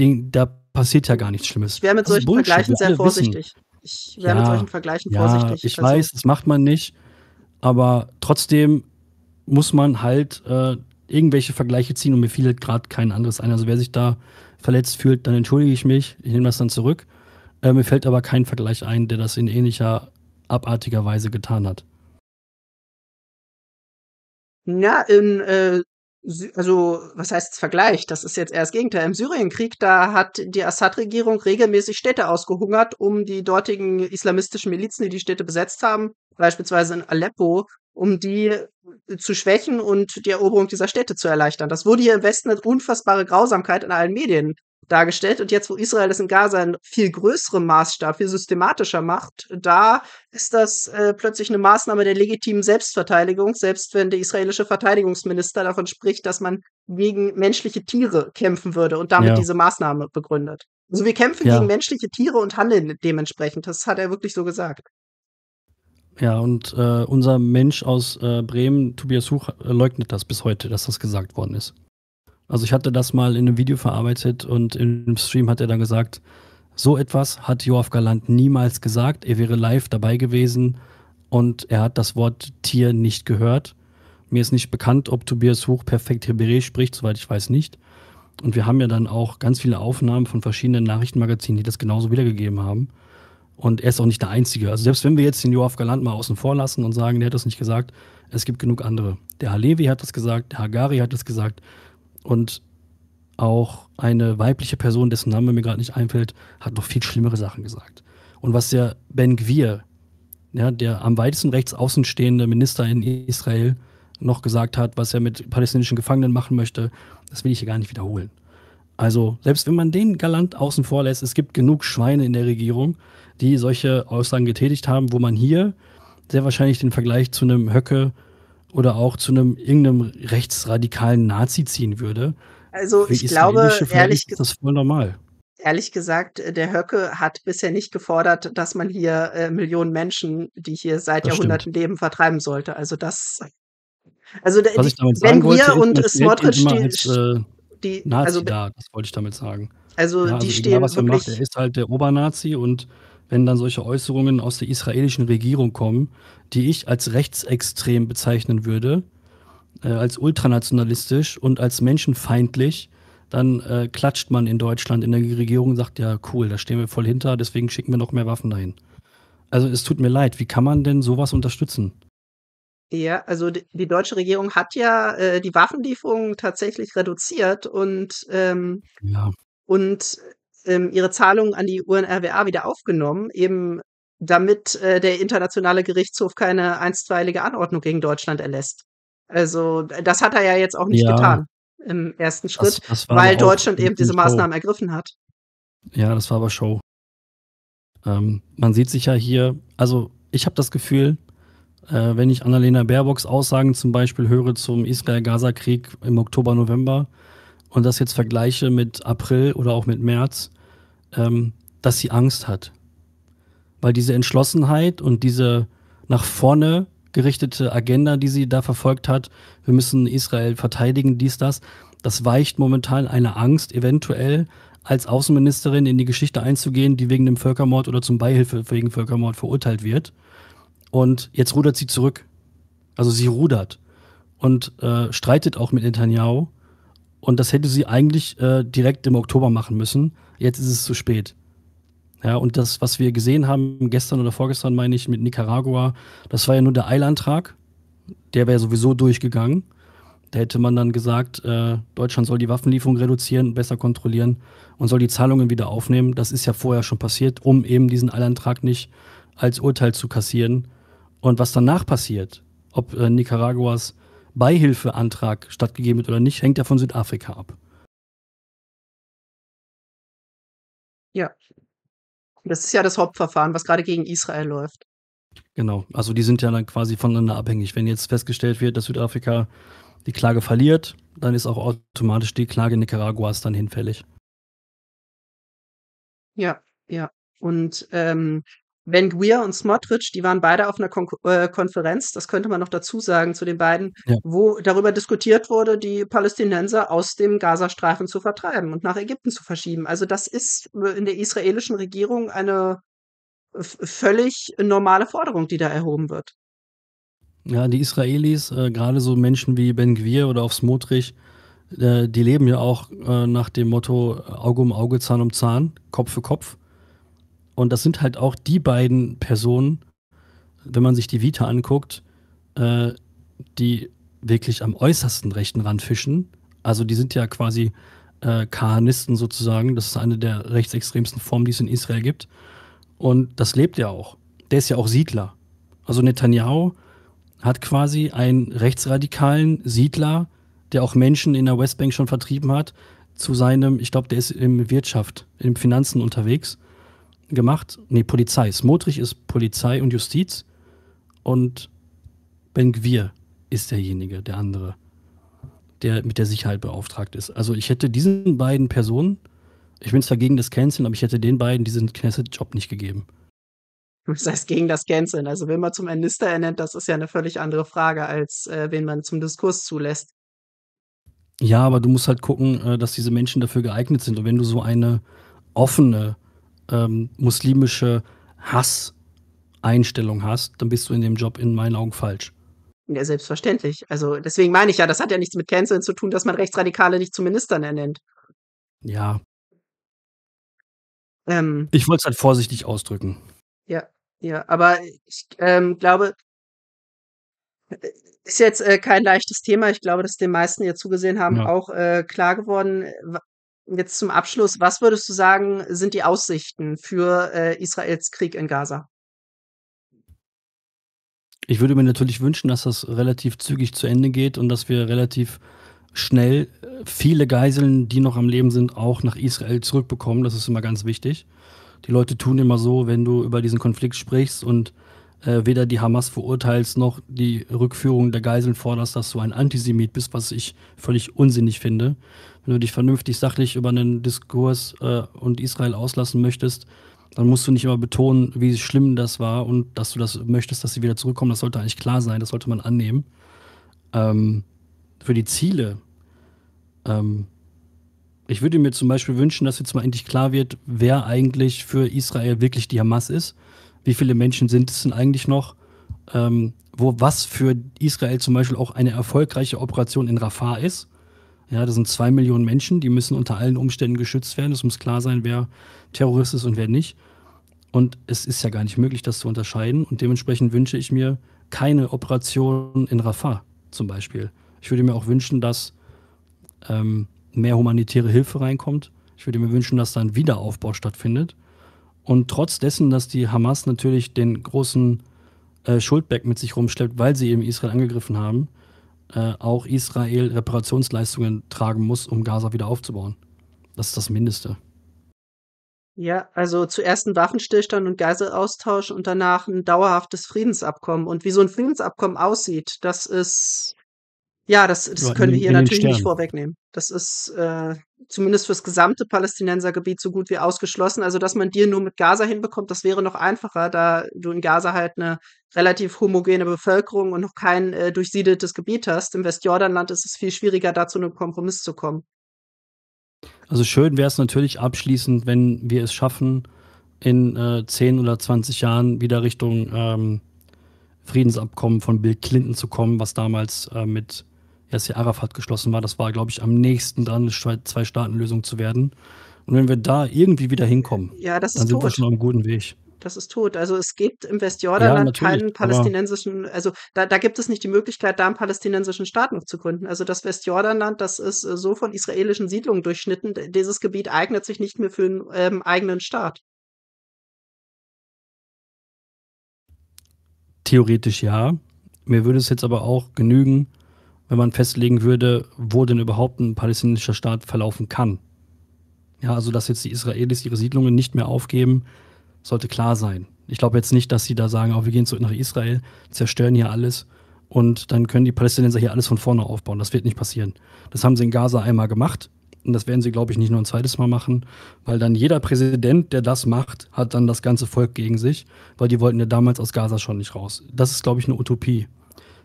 denen, da passiert ja gar nichts Schlimmes. Ich wäre mit solchen Vergleichen sehr vorsichtig. Ich wäre ja, mit solchen Vergleichen ja, Ich also. weiß, das macht man nicht. Aber trotzdem muss man halt äh, irgendwelche Vergleiche ziehen und mir fiel halt gerade kein anderes ein. Also wer sich da verletzt fühlt, dann entschuldige ich mich, ich nehme das dann zurück. Äh, mir fällt aber kein Vergleich ein, der das in ähnlicher, abartiger Weise getan hat. Ja, in äh, also was heißt Vergleich? Das ist jetzt eher das Gegenteil. Im Syrienkrieg, da hat die Assad-Regierung regelmäßig Städte ausgehungert, um die dortigen islamistischen Milizen, die die Städte besetzt haben, beispielsweise in Aleppo, um die zu schwächen und die Eroberung dieser Städte zu erleichtern. Das wurde hier im Westen als unfassbare Grausamkeit in allen Medien dargestellt. Und jetzt, wo Israel das in Gaza in viel größerem Maßstab, viel systematischer macht, da ist das äh, plötzlich eine Maßnahme der legitimen Selbstverteidigung, selbst wenn der israelische Verteidigungsminister davon spricht, dass man gegen menschliche Tiere kämpfen würde und damit ja. diese Maßnahme begründet. Also wir kämpfen ja. gegen menschliche Tiere und handeln dementsprechend. Das hat er wirklich so gesagt. Ja, und äh, unser Mensch aus äh, Bremen, Tobias Huch, äh, leugnet das bis heute, dass das gesagt worden ist. Also ich hatte das mal in einem Video verarbeitet und im Stream hat er dann gesagt, so etwas hat Joaf Galant niemals gesagt. Er wäre live dabei gewesen und er hat das Wort Tier nicht gehört. Mir ist nicht bekannt, ob Tobias Huch perfekt Hebräisch spricht, soweit ich weiß nicht. Und wir haben ja dann auch ganz viele Aufnahmen von verschiedenen Nachrichtenmagazinen, die das genauso wiedergegeben haben. Und er ist auch nicht der Einzige. Also selbst wenn wir jetzt den Joaf Galant mal außen vor lassen und sagen, der hat das nicht gesagt, es gibt genug andere. Der Halevi hat das gesagt, der Hagari hat das gesagt, und auch eine weibliche Person, dessen Name mir gerade nicht einfällt, hat noch viel schlimmere Sachen gesagt. Und was der Ben Gvir, ja, der am weitesten rechts außenstehende Minister in Israel, noch gesagt hat, was er mit palästinensischen Gefangenen machen möchte, das will ich hier gar nicht wiederholen. Also, selbst wenn man den galant außen vor lässt, es gibt genug Schweine in der Regierung, die solche Aussagen getätigt haben, wo man hier sehr wahrscheinlich den Vergleich zu einem Höcke oder auch zu einem irgendeinem rechtsradikalen Nazi ziehen würde. Also Für ich glaube, ehrlich gesagt, das voll normal. Ehrlich gesagt, äh, der Höcke hat bisher nicht gefordert, dass man hier äh, Millionen Menschen, die hier seit das Jahrhunderten stimmt. leben, vertreiben sollte. Also das, also da, die, wenn wollte, wir und Smotrich stehen, als, äh, die Nazi also, da, das wollte ich damit sagen. Also ja, also die also stehen egal, was wirklich. Macht, er ist halt der Obernazi und wenn dann solche Äußerungen aus der israelischen Regierung kommen, die ich als rechtsextrem bezeichnen würde, äh, als ultranationalistisch und als menschenfeindlich, dann äh, klatscht man in Deutschland in der Regierung und sagt, ja cool, da stehen wir voll hinter, deswegen schicken wir noch mehr Waffen dahin. Also es tut mir leid, wie kann man denn sowas unterstützen? Ja, also die deutsche Regierung hat ja äh, die Waffenlieferungen tatsächlich reduziert und, ähm, ja. und ähm, ihre Zahlungen an die UNRWA wieder aufgenommen, eben damit äh, der internationale Gerichtshof keine einstweilige Anordnung gegen Deutschland erlässt. Also das hat er ja jetzt auch nicht ja, getan im ersten Schritt, das, das weil Deutschland eben diese Show. Maßnahmen ergriffen hat. Ja, das war aber Show. Ähm, man sieht sich ja hier, also ich habe das Gefühl, äh, wenn ich Annalena Baerbocks Aussagen zum Beispiel höre zum Israel-Gaza-Krieg im Oktober, November, und das jetzt vergleiche mit April oder auch mit März, ähm, dass sie Angst hat. Weil diese Entschlossenheit und diese nach vorne gerichtete Agenda, die sie da verfolgt hat, wir müssen Israel verteidigen, dies, das, das weicht momentan eine Angst, eventuell als Außenministerin in die Geschichte einzugehen, die wegen dem Völkermord oder zum Beihilfe wegen Völkermord verurteilt wird. Und jetzt rudert sie zurück. Also sie rudert und äh, streitet auch mit Netanyahu und das hätte sie eigentlich äh, direkt im Oktober machen müssen. Jetzt ist es zu spät. Ja, und das, was wir gesehen haben, gestern oder vorgestern, meine ich, mit Nicaragua, das war ja nur der Eilantrag. Der wäre sowieso durchgegangen. Da hätte man dann gesagt, äh, Deutschland soll die Waffenlieferung reduzieren, besser kontrollieren und soll die Zahlungen wieder aufnehmen. Das ist ja vorher schon passiert, um eben diesen Eilantrag nicht als Urteil zu kassieren. Und was danach passiert, ob äh, Nicaraguas Beihilfeantrag stattgegeben wird oder nicht, hängt ja von Südafrika ab. Ja. Das ist ja das Hauptverfahren, was gerade gegen Israel läuft. Genau, also die sind ja dann quasi voneinander abhängig. Wenn jetzt festgestellt wird, dass Südafrika die Klage verliert, dann ist auch automatisch die Klage Nicaraguas dann hinfällig. Ja, ja. Und ähm, Ben Guir und Smotrich, die waren beide auf einer Kon äh, Konferenz, das könnte man noch dazu sagen zu den beiden, ja. wo darüber diskutiert wurde, die Palästinenser aus dem Gazastreifen zu vertreiben und nach Ägypten zu verschieben. Also das ist äh, in der israelischen Regierung eine völlig normale Forderung, die da erhoben wird. Ja, die Israelis, äh, gerade so Menschen wie Ben Gvir oder auch Smotrich, äh, die leben ja auch äh, nach dem Motto äh, Auge um Auge, Zahn um Zahn, Kopf für Kopf. Und das sind halt auch die beiden Personen, wenn man sich die Vita anguckt, äh, die wirklich am äußersten rechten Rand fischen. Also die sind ja quasi äh, Kahanisten sozusagen. Das ist eine der rechtsextremsten Formen, die es in Israel gibt. Und das lebt ja auch. Der ist ja auch Siedler. Also Netanyahu hat quasi einen rechtsradikalen Siedler, der auch Menschen in der Westbank schon vertrieben hat, zu seinem, ich glaube, der ist in Wirtschaft, in Finanzen unterwegs gemacht. Nee, Polizei. Smotrich ist Polizei und Justiz. Und Ben Gwir ist derjenige, der andere, der mit der Sicherheit beauftragt ist. Also ich hätte diesen beiden Personen, ich bin zwar gegen das Canceln, aber ich hätte den beiden diesen Knesset-Job nicht gegeben. Das heißt gegen das Canceln. Also wenn man zum Minister ernennt, das ist ja eine völlig andere Frage, als äh, wen man zum Diskurs zulässt. Ja, aber du musst halt gucken, äh, dass diese Menschen dafür geeignet sind. Und wenn du so eine offene ähm, muslimische Hasseinstellung hast, dann bist du in dem Job in meinen Augen falsch. Ja, selbstverständlich. Also deswegen meine ich ja, das hat ja nichts mit Canceln zu tun, dass man Rechtsradikale nicht zu Ministern ernennt. Ja. Ähm, ich wollte es halt vorsichtig ausdrücken. Ja, ja, aber ich ähm, glaube, ist jetzt äh, kein leichtes Thema. Ich glaube, dass den meisten, die ihr zugesehen haben, ja. auch äh, klar geworden, Jetzt zum Abschluss, was würdest du sagen, sind die Aussichten für äh, Israels Krieg in Gaza? Ich würde mir natürlich wünschen, dass das relativ zügig zu Ende geht und dass wir relativ schnell äh, viele Geiseln, die noch am Leben sind, auch nach Israel zurückbekommen. Das ist immer ganz wichtig. Die Leute tun immer so, wenn du über diesen Konflikt sprichst und äh, weder die Hamas verurteilst noch die Rückführung der Geiseln forderst, dass du ein Antisemit bist, was ich völlig unsinnig finde wenn du dich vernünftig sachlich über einen Diskurs äh, und Israel auslassen möchtest, dann musst du nicht immer betonen, wie schlimm das war und dass du das möchtest, dass sie wieder zurückkommen. Das sollte eigentlich klar sein, das sollte man annehmen. Ähm, für die Ziele. Ähm, ich würde mir zum Beispiel wünschen, dass jetzt mal endlich klar wird, wer eigentlich für Israel wirklich die Hamas ist. Wie viele Menschen sind es denn eigentlich noch? Ähm, wo was für Israel zum Beispiel auch eine erfolgreiche Operation in Rafah ist. Ja, das sind zwei Millionen Menschen, die müssen unter allen Umständen geschützt werden. Es muss klar sein, wer Terrorist ist und wer nicht. Und es ist ja gar nicht möglich, das zu unterscheiden. Und dementsprechend wünsche ich mir keine Operation in Rafah zum Beispiel. Ich würde mir auch wünschen, dass ähm, mehr humanitäre Hilfe reinkommt. Ich würde mir wünschen, dass da ein Wiederaufbau stattfindet. Und trotz dessen, dass die Hamas natürlich den großen äh, Schuldberg mit sich rumschleppt, weil sie eben Israel angegriffen haben, äh, auch Israel Reparationsleistungen tragen muss, um Gaza wieder aufzubauen. Das ist das Mindeste. Ja, also zuerst ein Waffenstillstand und Geiselaustausch und danach ein dauerhaftes Friedensabkommen. Und wie so ein Friedensabkommen aussieht, das ist ja, das, das können den, wir hier natürlich nicht vorwegnehmen. Das ist äh, zumindest fürs gesamte Palästinensergebiet so gut wie ausgeschlossen. Also, dass man dir nur mit Gaza hinbekommt, das wäre noch einfacher, da du in Gaza halt eine relativ homogene Bevölkerung und noch kein äh, durchsiedeltes Gebiet hast. Im Westjordanland ist es viel schwieriger, dazu einen Kompromiss zu kommen. Also schön wäre es natürlich abschließend, wenn wir es schaffen, in äh, 10 oder 20 Jahren wieder Richtung ähm, Friedensabkommen von Bill Clinton zu kommen, was damals äh, mit erst hier Arafat geschlossen war. Das war, glaube ich, am nächsten dran, eine Zwei-Staaten-Lösung zu werden. Und wenn wir da irgendwie wieder hinkommen, ja, dann sind wir schon auf einem guten Weg. Das ist tot. Also es gibt im Westjordanland ja, keinen palästinensischen, also da, da gibt es nicht die Möglichkeit, da einen palästinensischen Staat noch zu gründen. Also das Westjordanland, das ist äh, so von israelischen Siedlungen durchschnitten. Dieses Gebiet eignet sich nicht mehr für einen ähm, eigenen Staat. Theoretisch ja. Mir würde es jetzt aber auch genügen, wenn man festlegen würde, wo denn überhaupt ein palästinensischer Staat verlaufen kann. Ja, also dass jetzt die Israelis ihre Siedlungen nicht mehr aufgeben, sollte klar sein. Ich glaube jetzt nicht, dass sie da sagen, oh, wir gehen zurück nach Israel, zerstören hier alles und dann können die Palästinenser hier alles von vorne aufbauen. Das wird nicht passieren. Das haben sie in Gaza einmal gemacht und das werden sie, glaube ich, nicht nur ein zweites Mal machen, weil dann jeder Präsident, der das macht, hat dann das ganze Volk gegen sich, weil die wollten ja damals aus Gaza schon nicht raus. Das ist, glaube ich, eine Utopie.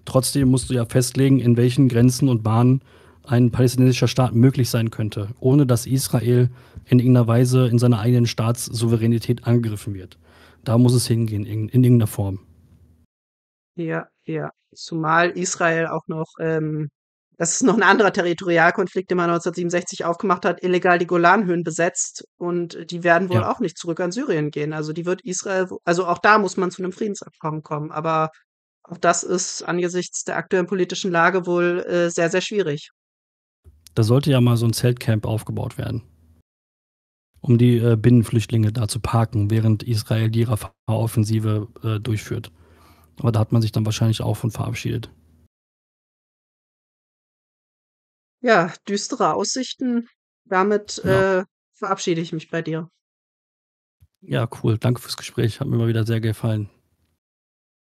Trotzdem musst du ja festlegen, in welchen Grenzen und Bahnen ein palästinensischer Staat möglich sein könnte, ohne dass Israel in irgendeiner Weise in seiner eigenen Staatssouveränität angegriffen wird. Da muss es hingehen, in, in irgendeiner Form. Ja, ja. Zumal Israel auch noch, ähm, das ist noch ein anderer Territorialkonflikt, den man 1967 aufgemacht hat, illegal die Golanhöhen besetzt und die werden wohl ja. auch nicht zurück an Syrien gehen. Also die wird Israel, also auch da muss man zu einem Friedensabkommen kommen. Aber auch das ist angesichts der aktuellen politischen Lage wohl äh, sehr, sehr schwierig. Da sollte ja mal so ein Zeltcamp aufgebaut werden, um die äh, Binnenflüchtlinge da zu parken, während Israel die Rafah-Offensive äh, durchführt. Aber da hat man sich dann wahrscheinlich auch von verabschiedet. Ja, düstere Aussichten. Damit ja. Genau. Äh, verabschiede ich mich bei dir. Ja, cool. Danke fürs Gespräch. Hat mir mal wieder sehr gefallen.